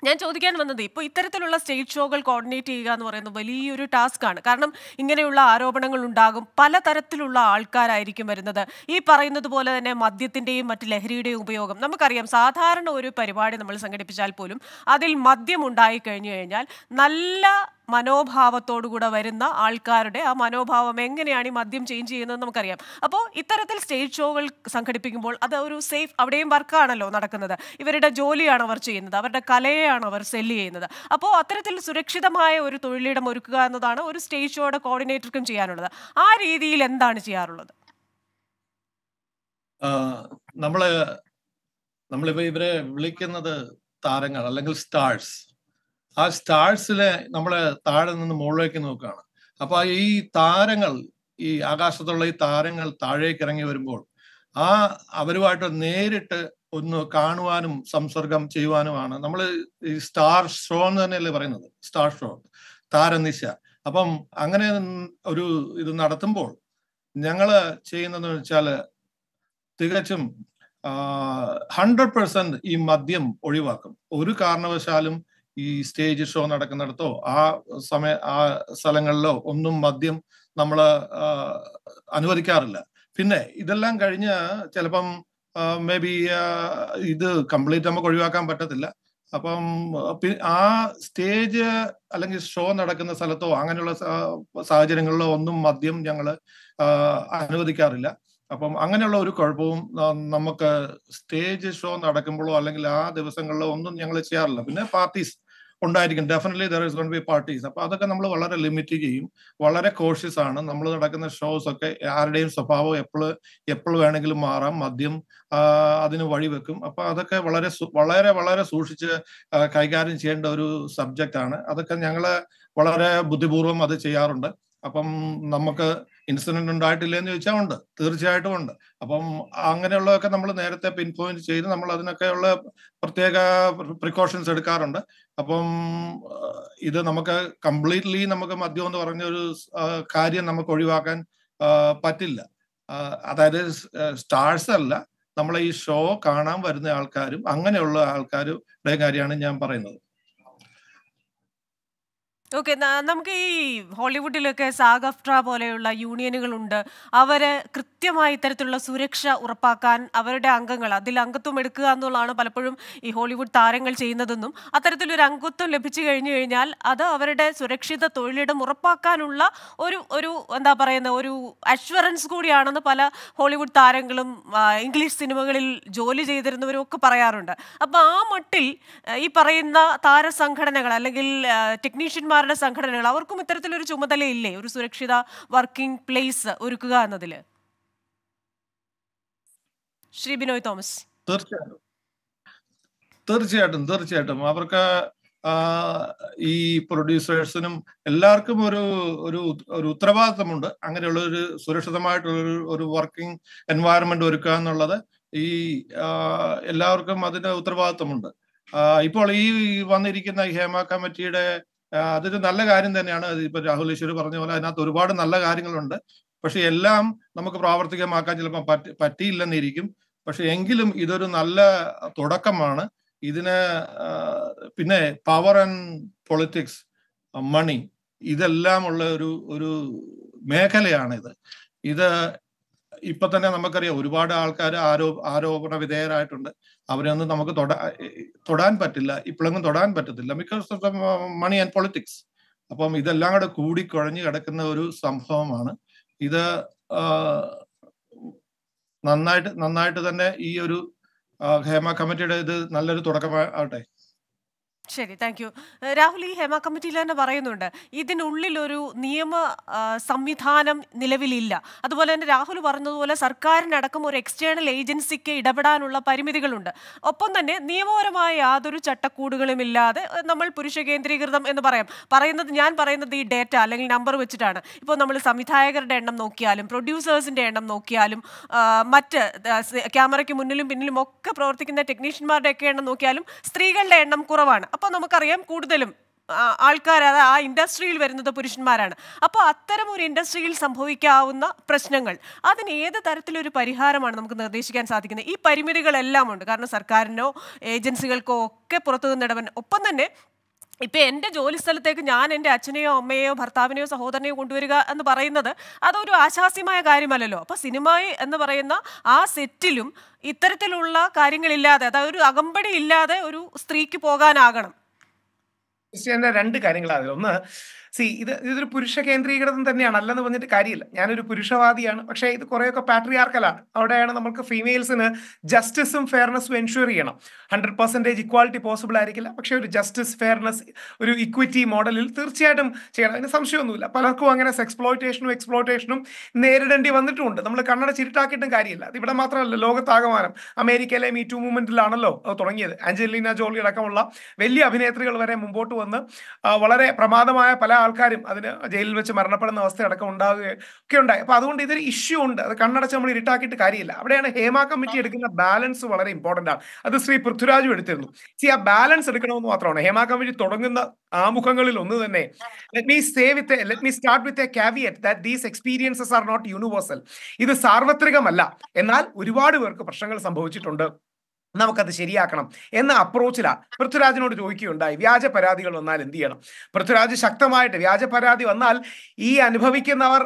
Speaker 1: ഞാൻ ചോദിക്കാൻ വന്നത് ഇപ്പോൾ ഇത്തരത്തിലുള്ള സ്റ്റേജ് ഷോകൾ കോർഡിനേറ്റ് ചെയ്യുക എന്ന് പറയുന്നത് വലിയൊരു ടാസ്ക് ആണ് കാരണം ഇങ്ങനെയുള്ള ആരോപണങ്ങൾ ഉണ്ടാകും പലതരത്തിലുള്ള ആൾക്കാരായിരിക്കും വരുന്നത് ഈ പറയുന്നത് പോലെ തന്നെ മദ്യത്തിൻ്റെയും മറ്റ് ലഹരിയുടെയും ഉപയോഗം നമുക്കറിയാം സാധാരണ ഒരു പരിപാടി നമ്മൾ സംഘടിപ്പിച്ചാൽ പോലും അതിൽ മദ്യം ഉണ്ടായി കഴിഞ്ഞു കഴിഞ്ഞാൽ നല്ല മനോഭാവത്തോടുകൂടെ വരുന്ന ആൾക്കാരുടെ ആ മനോഭാവം എങ്ങനെയാണ് ഈ മദ്യം ചേഞ്ച് ചെയ്യുന്നത് നമുക്കറിയാം അപ്പോൾ ഇത്തരത്തിൽ സ്റ്റേജ് ഷോകൾ സംഘടിപ്പിക്കുമ്പോൾ അത് ഒരു സേഫ് അവിടെയും വർക്കാണല്ലോ നടക്കുന്നത് ഇവരുടെ ജോലിയാണ് അവർ ചെയ്യുന്നത് അവരുടെ കലയെയാണ് അവർ സെല്ല് ചെയ്യുന്നത് അപ്പോൾ അത്തരത്തിൽ സുരക്ഷിതമായ ഒരു തൊഴിലിടം ഒരുക്കുക എന്നതാണ് ഒരു സ്റ്റേജ് ഷോയുടെ കോർഡിനേറ്റർക്കും ചെയ്യാനുള്ളത് ആ രീതിയിൽ എന്താണ് ചെയ്യാറുള്ളത്
Speaker 2: നമ്മള് നമ്മളിപ്പോ ഇവരെ വിളിക്കുന്നത് താരങ്ങൾ അല്ലെങ്കിൽ സ്റ്റാർസ് ആ സ്റ്റാർസിലെ നമ്മൾ താഴെ നിന്ന് മുകളിലേക്ക് നോക്കുകയാണ് അപ്പൊ ഈ താരങ്ങൾ ഈ ആകാശത്തുള്ള ഈ താരങ്ങൾ താഴേക്ക് ഇറങ്ങി വരുമ്പോൾ ആ അവരുമായിട്ട് നേരിട്ട് ഒന്ന് കാണുവാനും സംസർഗം ചെയ്യുവാനുമാണ് നമ്മൾ ഈ സ്റ്റാർ ഷോ എന്ന് തന്നെയല്ലേ പറയുന്നത് സ്റ്റാർ ഷോ താരനിശ അപ്പം അങ്ങനെ ഒരു ഇത് നടത്തുമ്പോൾ ഞങ്ങൾ ചെയ്യുന്നതെന്ന് വെച്ചാൽ തികച്ചും ഹൺഡ്രഡ് പെർസെന്റ് ഈ മദ്യം ഒഴിവാക്കും ഒരു കാരണവശാലും ഈ സ്റ്റേജ് ഷോ നടക്കുന്നിടത്തോ ആ സമയ ആ സ്ഥലങ്ങളിലോ ഒന്നും മദ്യം നമ്മൾ അനുവദിക്കാറില്ല പിന്നെ ഇതെല്ലാം കഴിഞ്ഞ് ചിലപ്പം മേ ബി ഇത് കംപ്ലീറ്റ് നമുക്ക് ഒഴിവാക്കാൻ പറ്റത്തില്ല അപ്പം ആ സ്റ്റേജ് അല്ലെങ്കിൽ ഷോ നടക്കുന്ന സ്ഥലത്തോ അങ്ങനെയുള്ള സാഹചര്യങ്ങളിലോ ഒന്നും മദ്യം ഞങ്ങൾ അനുവദിക്കാറില്ല അപ്പം അങ്ങനെയുള്ള ഒരു കുഴപ്പവും നമുക്ക് സ്റ്റേജ് ഷോ നടക്കുമ്പോഴോ അല്ലെങ്കിൽ ആ ദിവസങ്ങളിലോ ഒന്നും ഞങ്ങൾ ചെയ്യാറില്ല പിന്നെ പാർട്ടീസ് ഉണ്ടായിരിക്കും definitely there is gonna be parties അപ്പൊ അതൊക്കെ നമ്മൾ വളരെ ലിമിറ്റ് ചെയ്യും വളരെ കോഷ്യസ് ആണ് നമ്മൾ നടക്കുന്ന ഷോസ് ഒക്കെ ആരുടെയും സ്വഭാവം എപ്പോഴും എപ്പോഴും വേണമെങ്കിലും മാറാം മദ്യം അതിന് വഴിവെക്കും അപ്പൊ അതൊക്കെ വളരെ വളരെ വളരെ സൂക്ഷിച്ച് കൈകാര്യം ചെയ്യേണ്ട ഒരു സബ്ജക്റ്റ് ആണ് അതൊക്കെ ഞങ്ങൾ വളരെ ബുദ്ധിപൂർവം അത് ചെയ്യാറുണ്ട് അപ്പം നമുക്ക് ഇൻസിഡന്റ് ഉണ്ടായിട്ടില്ല എന്ന് ചോദിച്ചാൽ ഉണ്ട് തീർച്ചയായിട്ടും ഉണ്ട് അപ്പം അങ്ങനെയുള്ളതൊക്കെ നമ്മൾ നേരത്തെ പിൻ പോയിന്റ് ചെയ്ത് നമ്മൾ അതിനൊക്കെയുള്ള പ്രത്യേക പ്രിക്കോഷൻസ് എടുക്കാറുണ്ട് അപ്പം ഇത് നമുക്ക് കംപ്ലീറ്റ്ലി നമുക്ക് മദ്യം എന്ന് പറഞ്ഞ ഒരു കാര്യം നമുക്ക് ഒഴിവാക്കാൻ പറ്റില്ല അതായത് സ്റ്റാർസ് അല്ല നമ്മളെ ഈ ഷോ കാണാൻ വരുന്ന ആൾക്കാരും അങ്ങനെയുള്ള ആൾക്കാരുടെ കാര്യമാണ് ഞാൻ പറയുന്നത്
Speaker 1: ഓക്കെ നമുക്ക് ഈ ഹോളിവുഡിലൊക്കെ സാഗഫ്ട്ര പോലെയുള്ള യൂണിയനുകളുണ്ട് അവര് കൃത്യമായി ഇത്തരത്തിലുള്ള സുരക്ഷ ഉറപ്പാക്കാൻ അവരുടെ അംഗങ്ങൾ അതിൽ അംഗത്വം എടുക്കുക എന്നുള്ളതാണ് പലപ്പോഴും ഈ ഹോളിവുഡ് താരങ്ങൾ ചെയ്യുന്നതെന്നും അത്തരത്തിലൊരു അംഗത്വം ലഭിച്ചു കഴിഞ്ഞു കഴിഞ്ഞാൽ അത് അവരുടെ സുരക്ഷിത തൊഴിലിടം ഉറപ്പാക്കാനുള്ള ഒരു ഒരു എന്താ പറയുന്ന ഒരു അഷ്വറൻസ് കൂടിയാണെന്ന് പല ഹോളിവുഡ് താരങ്ങളും ഇംഗ്ലീഷ് സിനിമകളിൽ ജോലി ചെയ്തിരുന്നവരും ഒക്കെ പറയാറുണ്ട് അപ്പോൾ ആ മട്ടിൽ ഈ പറയുന്ന താരസംഘടനകൾ അല്ലെങ്കിൽ ടെക്നീഷ്യന്മാർ ഡോക്ടർമാരുടെ സംഘടനകൾ അവർക്കും ഇത്തരത്തിലൊരു ചുമതലയില്ലേ ഒരു സുരക്ഷിത വർക്കിംഗ് പ്ലേസ് ഒരുക്കുക എന്നതിൽ ശ്രീ ബിനോയ് തോമസ്
Speaker 2: തീർച്ചയായിട്ടും തീർച്ചയായിട്ടും തീർച്ചയായിട്ടും അവർക്ക് ഈ പ്രൊഡ്യൂസേഴ്സിനും എല്ലാവർക്കും ഒരു ഒരു ഒരു ഉത്തരവാദിത്തമുണ്ട് അങ്ങനെയുള്ള ഒരു സുരക്ഷിതമായിട്ടുള്ള ഒരു വർക്കിംഗ് എൻവയറമെന്റ് ഒരുക്കുക എന്നുള്ളത് ഈ എല്ലാവർക്കും അതിന്റെ ഉത്തരവാദിത്തമുണ്ട് ഇപ്പോൾ ഈ വന്നിരിക്കുന്ന ഹേമ കമ്മിറ്റിയുടെ അതൊരു നല്ല കാര്യം തന്നെയാണ് ഇപ്പൊ രാഹുൽ ഈശ്വര് പറഞ്ഞ പോലെ അതിനകത്ത് ഒരുപാട് നല്ല കാര്യങ്ങളുണ്ട് പക്ഷെ എല്ലാം നമുക്ക് പ്രാവർത്തികമാക്കാൻ ചിലപ്പോൾ പറ്റി പറ്റിയില്ലെന്നിരിക്കും പക്ഷെ എങ്കിലും ഇതൊരു നല്ല തുടക്കമാണ് ഇതിന് പിന്നെ പവർ ആൻഡ് പൊളിറ്റിക്സ് മണി ഇതെല്ലാം ഉള്ള ഒരു ഒരു മേഖലയാണിത് ഇത് ഇപ്പൊ തന്നെ നമുക്കറിയാം ഒരുപാട് ആൾക്കാർ ആരോ ആരോപണ വിധേയരായിട്ടുണ്ട് അവരൊന്നും നമുക്ക് തൊടാൻ പറ്റില്ല ഇപ്പോഴൊന്നും തൊടാൻ പറ്റത്തില്ല because of the money and politics അപ്പം ഇതെല്ലാം കൂടെ കുഴഞ്ഞു കിടക്കുന്ന ഒരു സംഭവമാണ് ഇത് നന്നായിട്ട് നന്നായിട്ട് തന്നെ ഈ ഒരു ഹേമ കമ്മിറ്റിയുടെ ഇത് നല്ലൊരു തുടക്കമാകട്ടെ
Speaker 1: ശരി താങ്ക് യു രാഹുൽ ഈ ഹേമ കമ്മിറ്റിയിൽ തന്നെ പറയുന്നുണ്ട് ഇതിനുള്ളിലൊരു നിയമ സംവിധാനം നിലവിലില്ല അതുപോലെ തന്നെ രാഹുൽ പറഞ്ഞതുപോലെ സർക്കാരിനടക്കം ഒരു എക്സ്റ്റേണൽ ഏജൻസിക്ക് ഇടപെടാനുള്ള പരിമിതികളുണ്ട് ഒപ്പം തന്നെ നിയമപരമായ യാതൊരു ചട്ടക്കൂടുകളും ഇല്ലാതെ നമ്മൾ പുരുഷ കേന്ദ്രീകൃതം എന്ന് പറയാം പറയുന്നത് ഞാൻ പറയുന്നത് ഈ ഡേറ്റ അല്ലെങ്കിൽ നമ്പർ വെച്ചിട്ടാണ് ഇപ്പോൾ നമ്മൾ സംവിധായകരുടെ എണ്ണം നോക്കിയാലും പ്രൊഡ്യൂസേഴ്സിൻ്റെ എണ്ണം നോക്കിയാലും മറ്റ് ക്യാമറയ്ക്ക് മുന്നിലും പിന്നിലും ഒക്കെ പ്രവർത്തിക്കുന്ന ടെക്നീഷ്യന്മാരുടെ ഒക്കെ എണ്ണം നോക്കിയാലും സ്ത്രീകളുടെ എണ്ണം കുറവാണ് അപ്പോൾ നമുക്കറിയാം കൂടുതലും ആൾക്കാർ അത് ആ ഇൻഡസ്ട്രിയിൽ വരുന്നത് പുരുഷന്മാരാണ് അപ്പോൾ അത്തരം ഒരു ഇൻഡസ്ട്രിയിൽ സംഭവിക്കാവുന്ന പ്രശ്നങ്ങൾ അതിന് ഏത് തരത്തിലൊരു പരിഹാരമാണ് നമുക്ക് നിർദ്ദേശിക്കാൻ സാധിക്കുന്നത് ഈ പരിമിതികളെല്ലാം ഉണ്ട് കാരണം സർക്കാരിനോ ഏജൻസികൾക്കോ ഒക്കെ പുറത്തു നിന്നിടവൻ ഒപ്പം തന്നെ ഇപ്പം എൻ്റെ ജോലി സ്ഥലത്തേക്ക് ഞാൻ എൻ്റെ അച്ഛനെയോ അമ്മയെയോ ഭർത്താവിനെയോ സഹോദരനെയോ കൊണ്ടുവരിക എന്ന് പറയുന്നത് അതൊരു ആശാസ്യമായ കാര്യമല്ലല്ലോ അപ്പോൾ സിനിമ എന്ന് പറയുന്ന ആ സെറ്റിലും ഇത്തരത്തിലുള്ള കാര്യങ്ങളില്ലാതെ അതായത് ഒരു
Speaker 3: അകമ്പടി ഇല്ലാതെ ഒരു സ്ത്രീക്ക് പോകാനാകണം രണ്ട് കാര്യങ്ങളാണ് ഒന്ന് സി ഇത് ഇതൊരു പുരുഷ കേന്ദ്രീകൃതം തന്നെയാണ് അല്ലെന്ന് പറഞ്ഞിട്ട് കാര്യമില്ല ഞാനൊരു പുരുഷവാദിയാണ് പക്ഷേ ഇത് കുറേയൊക്കെ പാട്രിയാർക്കലാണ് അവിടെയാണ് നമുക്ക് ഫീമെയിൽസിന് ജസ്റ്റിസും ഫെയർനെസ്സും എൻഷുർ ചെയ്യണം ഹൺഡ്രഡ് പെർസെൻറ്റേജ് ഇക്വാളിറ്റി പോസിബിൾ ആയിരിക്കില്ല പക്ഷേ ഒരു ജസ്റ്റിസ് ഫെയർനെസ് ഒരു ഇക്വിറ്റി മോഡലിൽ തീർച്ചയായിട്ടും ചെയ്യണം അതിന് സംശയമൊന്നുമില്ല പലർക്കും അങ്ങനെ എക്സ്പ്ലോയിറ്റേഷനും എക്സ്പ്ലോയിറ്റേഷനും നേരിടേണ്ടി വന്നിട്ടുണ്ട് നമ്മൾ കണ്ണട ചിരിട്ടാക്കിയിട്ടും കാര്യമില്ല അത് ഇവിടെ മാത്രമല്ല ലോകത്താകമാനം അമേരിക്കയിലെ മീ ടു മൂവ്മെൻറ്റിലാണല്ലോ അത് തുടങ്ങിയത് ആഞ്ചലീന ജോളി അടക്കമുള്ള വലിയ അഭിനേത്രികൾ വരെ മുമ്പോട്ട് വന്ന് വളരെ പ്രമാദമായ പല ആൾക്കാരും അതിന് ജയിലിൽ വെച്ച് മരണപ്പെടുന്ന അവസ്ഥ അടക്കം ഉണ്ടാവുകയും ഒക്കെ ഉണ്ടായി അപ്പൊ അതുകൊണ്ട് ഇതൊരു ഇഷ്യൂ ഉണ്ട് അത് കണ്ണടച്ച് നമ്മൾ ഇരുട്ടാക്കിയിട്ട് കാര്യമില്ല അവിടെയാണ് ഹേമ കമ്മിറ്റി എടുക്കുന്ന ബാലൻസ് വളരെ ഇമ്പോർട്ടന്റ് ആണ് അത് ശ്രീ പൃഥ്വിരാജു എടുത്തിരുന്നു സി ആ ബാലൻസ് എടുക്കണമെന്ന് മാത്രമാണ് ഹേമ കമ്മിറ്റി തുടങ്ങുന്ന ആമുഖങ്ങളിൽ ഒന്ന് തന്നെ let me say with let me start with a caveat that these experiences are not universal ഇത് സാർവത്രികമല്ല എന്നാൽ ഒരുപാട് പേർക്ക് പ്രശ്നങ്ങൾ സംഭവിച്ചിട്ടുണ്ട് നമുക്കത് ശരിയാക്കണം എന്ന അപ്രോച്ചിലാണ് പൃഥ്വിരാജിനോട് ചോദിക്കുകയുണ്ടായി വ്യാജ പരാതികൾ വന്നാൽ എന്ത് ചെയ്യണം പൃഥ്വിരാജ് ശക്തമായിട്ട് വ്യാജ പരാതി വന്നാൽ ഈ അനുഭവിക്കുന്നവർ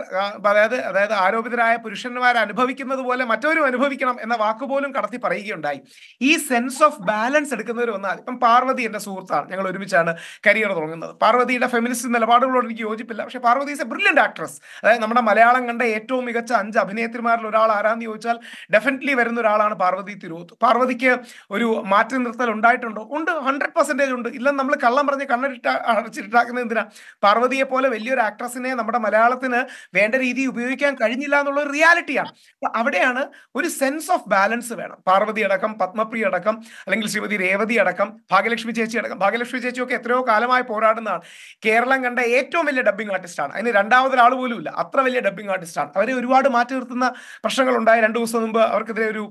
Speaker 3: അതായത് അതായത് ആരോപിതരായ പുരുഷന്മാർ അനുഭവിക്കുന്നത് പോലെ മറ്റവരും അനുഭവിക്കണം എന്ന വാക്കുപോലും കടത്തി പറയുകയുണ്ടായി ഈ സെൻസ് ഓഫ് ബാലൻസ് എടുക്കുന്നവർ വന്നാൽ ഇപ്പം പാർവതി എൻ്റെ സുഹൃത്താണ് ഞങ്ങൾ ഒരുമിച്ചാണ് കരിയർ തുടങ്ങുന്നത് പാർവതിയുടെ ഫെമിനിസ്റ്റ് നിലപാടുകളോട് എനിക്ക് യോജിപ്പില്ല പക്ഷേ Parvathy is a brilliant actress അതായത് നമ്മുടെ മലയാളം കണ്ട ഏറ്റവും മികച്ച അഞ്ച് അഭിനേത്രിമാരിൽ ഒരാൾ ആരാന്ന് ചോദിച്ചാൽ ഡെഫിനറ്റ്ലി വരുന്ന ഒരാളാണ് പാർവതി തിരുവോത്ത് പാർവതിക്ക് ഒരു മാറ്റി നിർത്തൽ ഉണ്ടായിട്ടുണ്ടോ ഉണ്ട് ഹൺഡ്രഡ് പെർസെൻറ്റേജ് ഉണ്ട് ഇല്ലെന്ന് നമ്മൾ കള്ളം പറഞ്ഞ് കണ്ണടിട്ട അടച്ചിട്ടാക്കുന്നത് എന്തിനാ പാർവതിയെ പോലെ വലിയൊരു ആക്ട്രസിനെ നമ്മുടെ മലയാളത്തിന് വേണ്ട രീതിയിൽ ഉപയോഗിക്കാൻ കഴിഞ്ഞില്ല എന്നുള്ള ഒരു റിയാലിറ്റിയാണ് അവിടെയാണ് ഒരു സെൻസ് ഓഫ് ബാലൻസ് വേണം പാർവതി അടക്കം പത്മപ്രിയ അടക്കം അല്ലെങ്കിൽ ശ്രീമതി രേവതി അടക്കം ഭാഗ്യലക്ഷ്മി ചേച്ചി അടക്കം ഭാഗ്യലക്ഷ്മി ചേച്ചിയൊക്കെ എത്രയോ കാലമായി പോരാടുന്നതാണ് കേരളം കണ്ട ഏറ്റവും വലിയ ഡബ്ബിംഗ് ആർട്ടിസ്റ്റാണ് അതിന് ഒരാൾ പോലും ഇല്ല അത്ര വലിയ ഡബ്ബിംഗ് ആർട്ടിസ്റ്റാണ് അവരെ ഒരുപാട് മാറ്റി നിർത്തുന്ന പ്രശ്നങ്ങളുണ്ടായ രണ്ടു ദിവസം മുമ്പ് അവർക്കെതിരെ ഒരു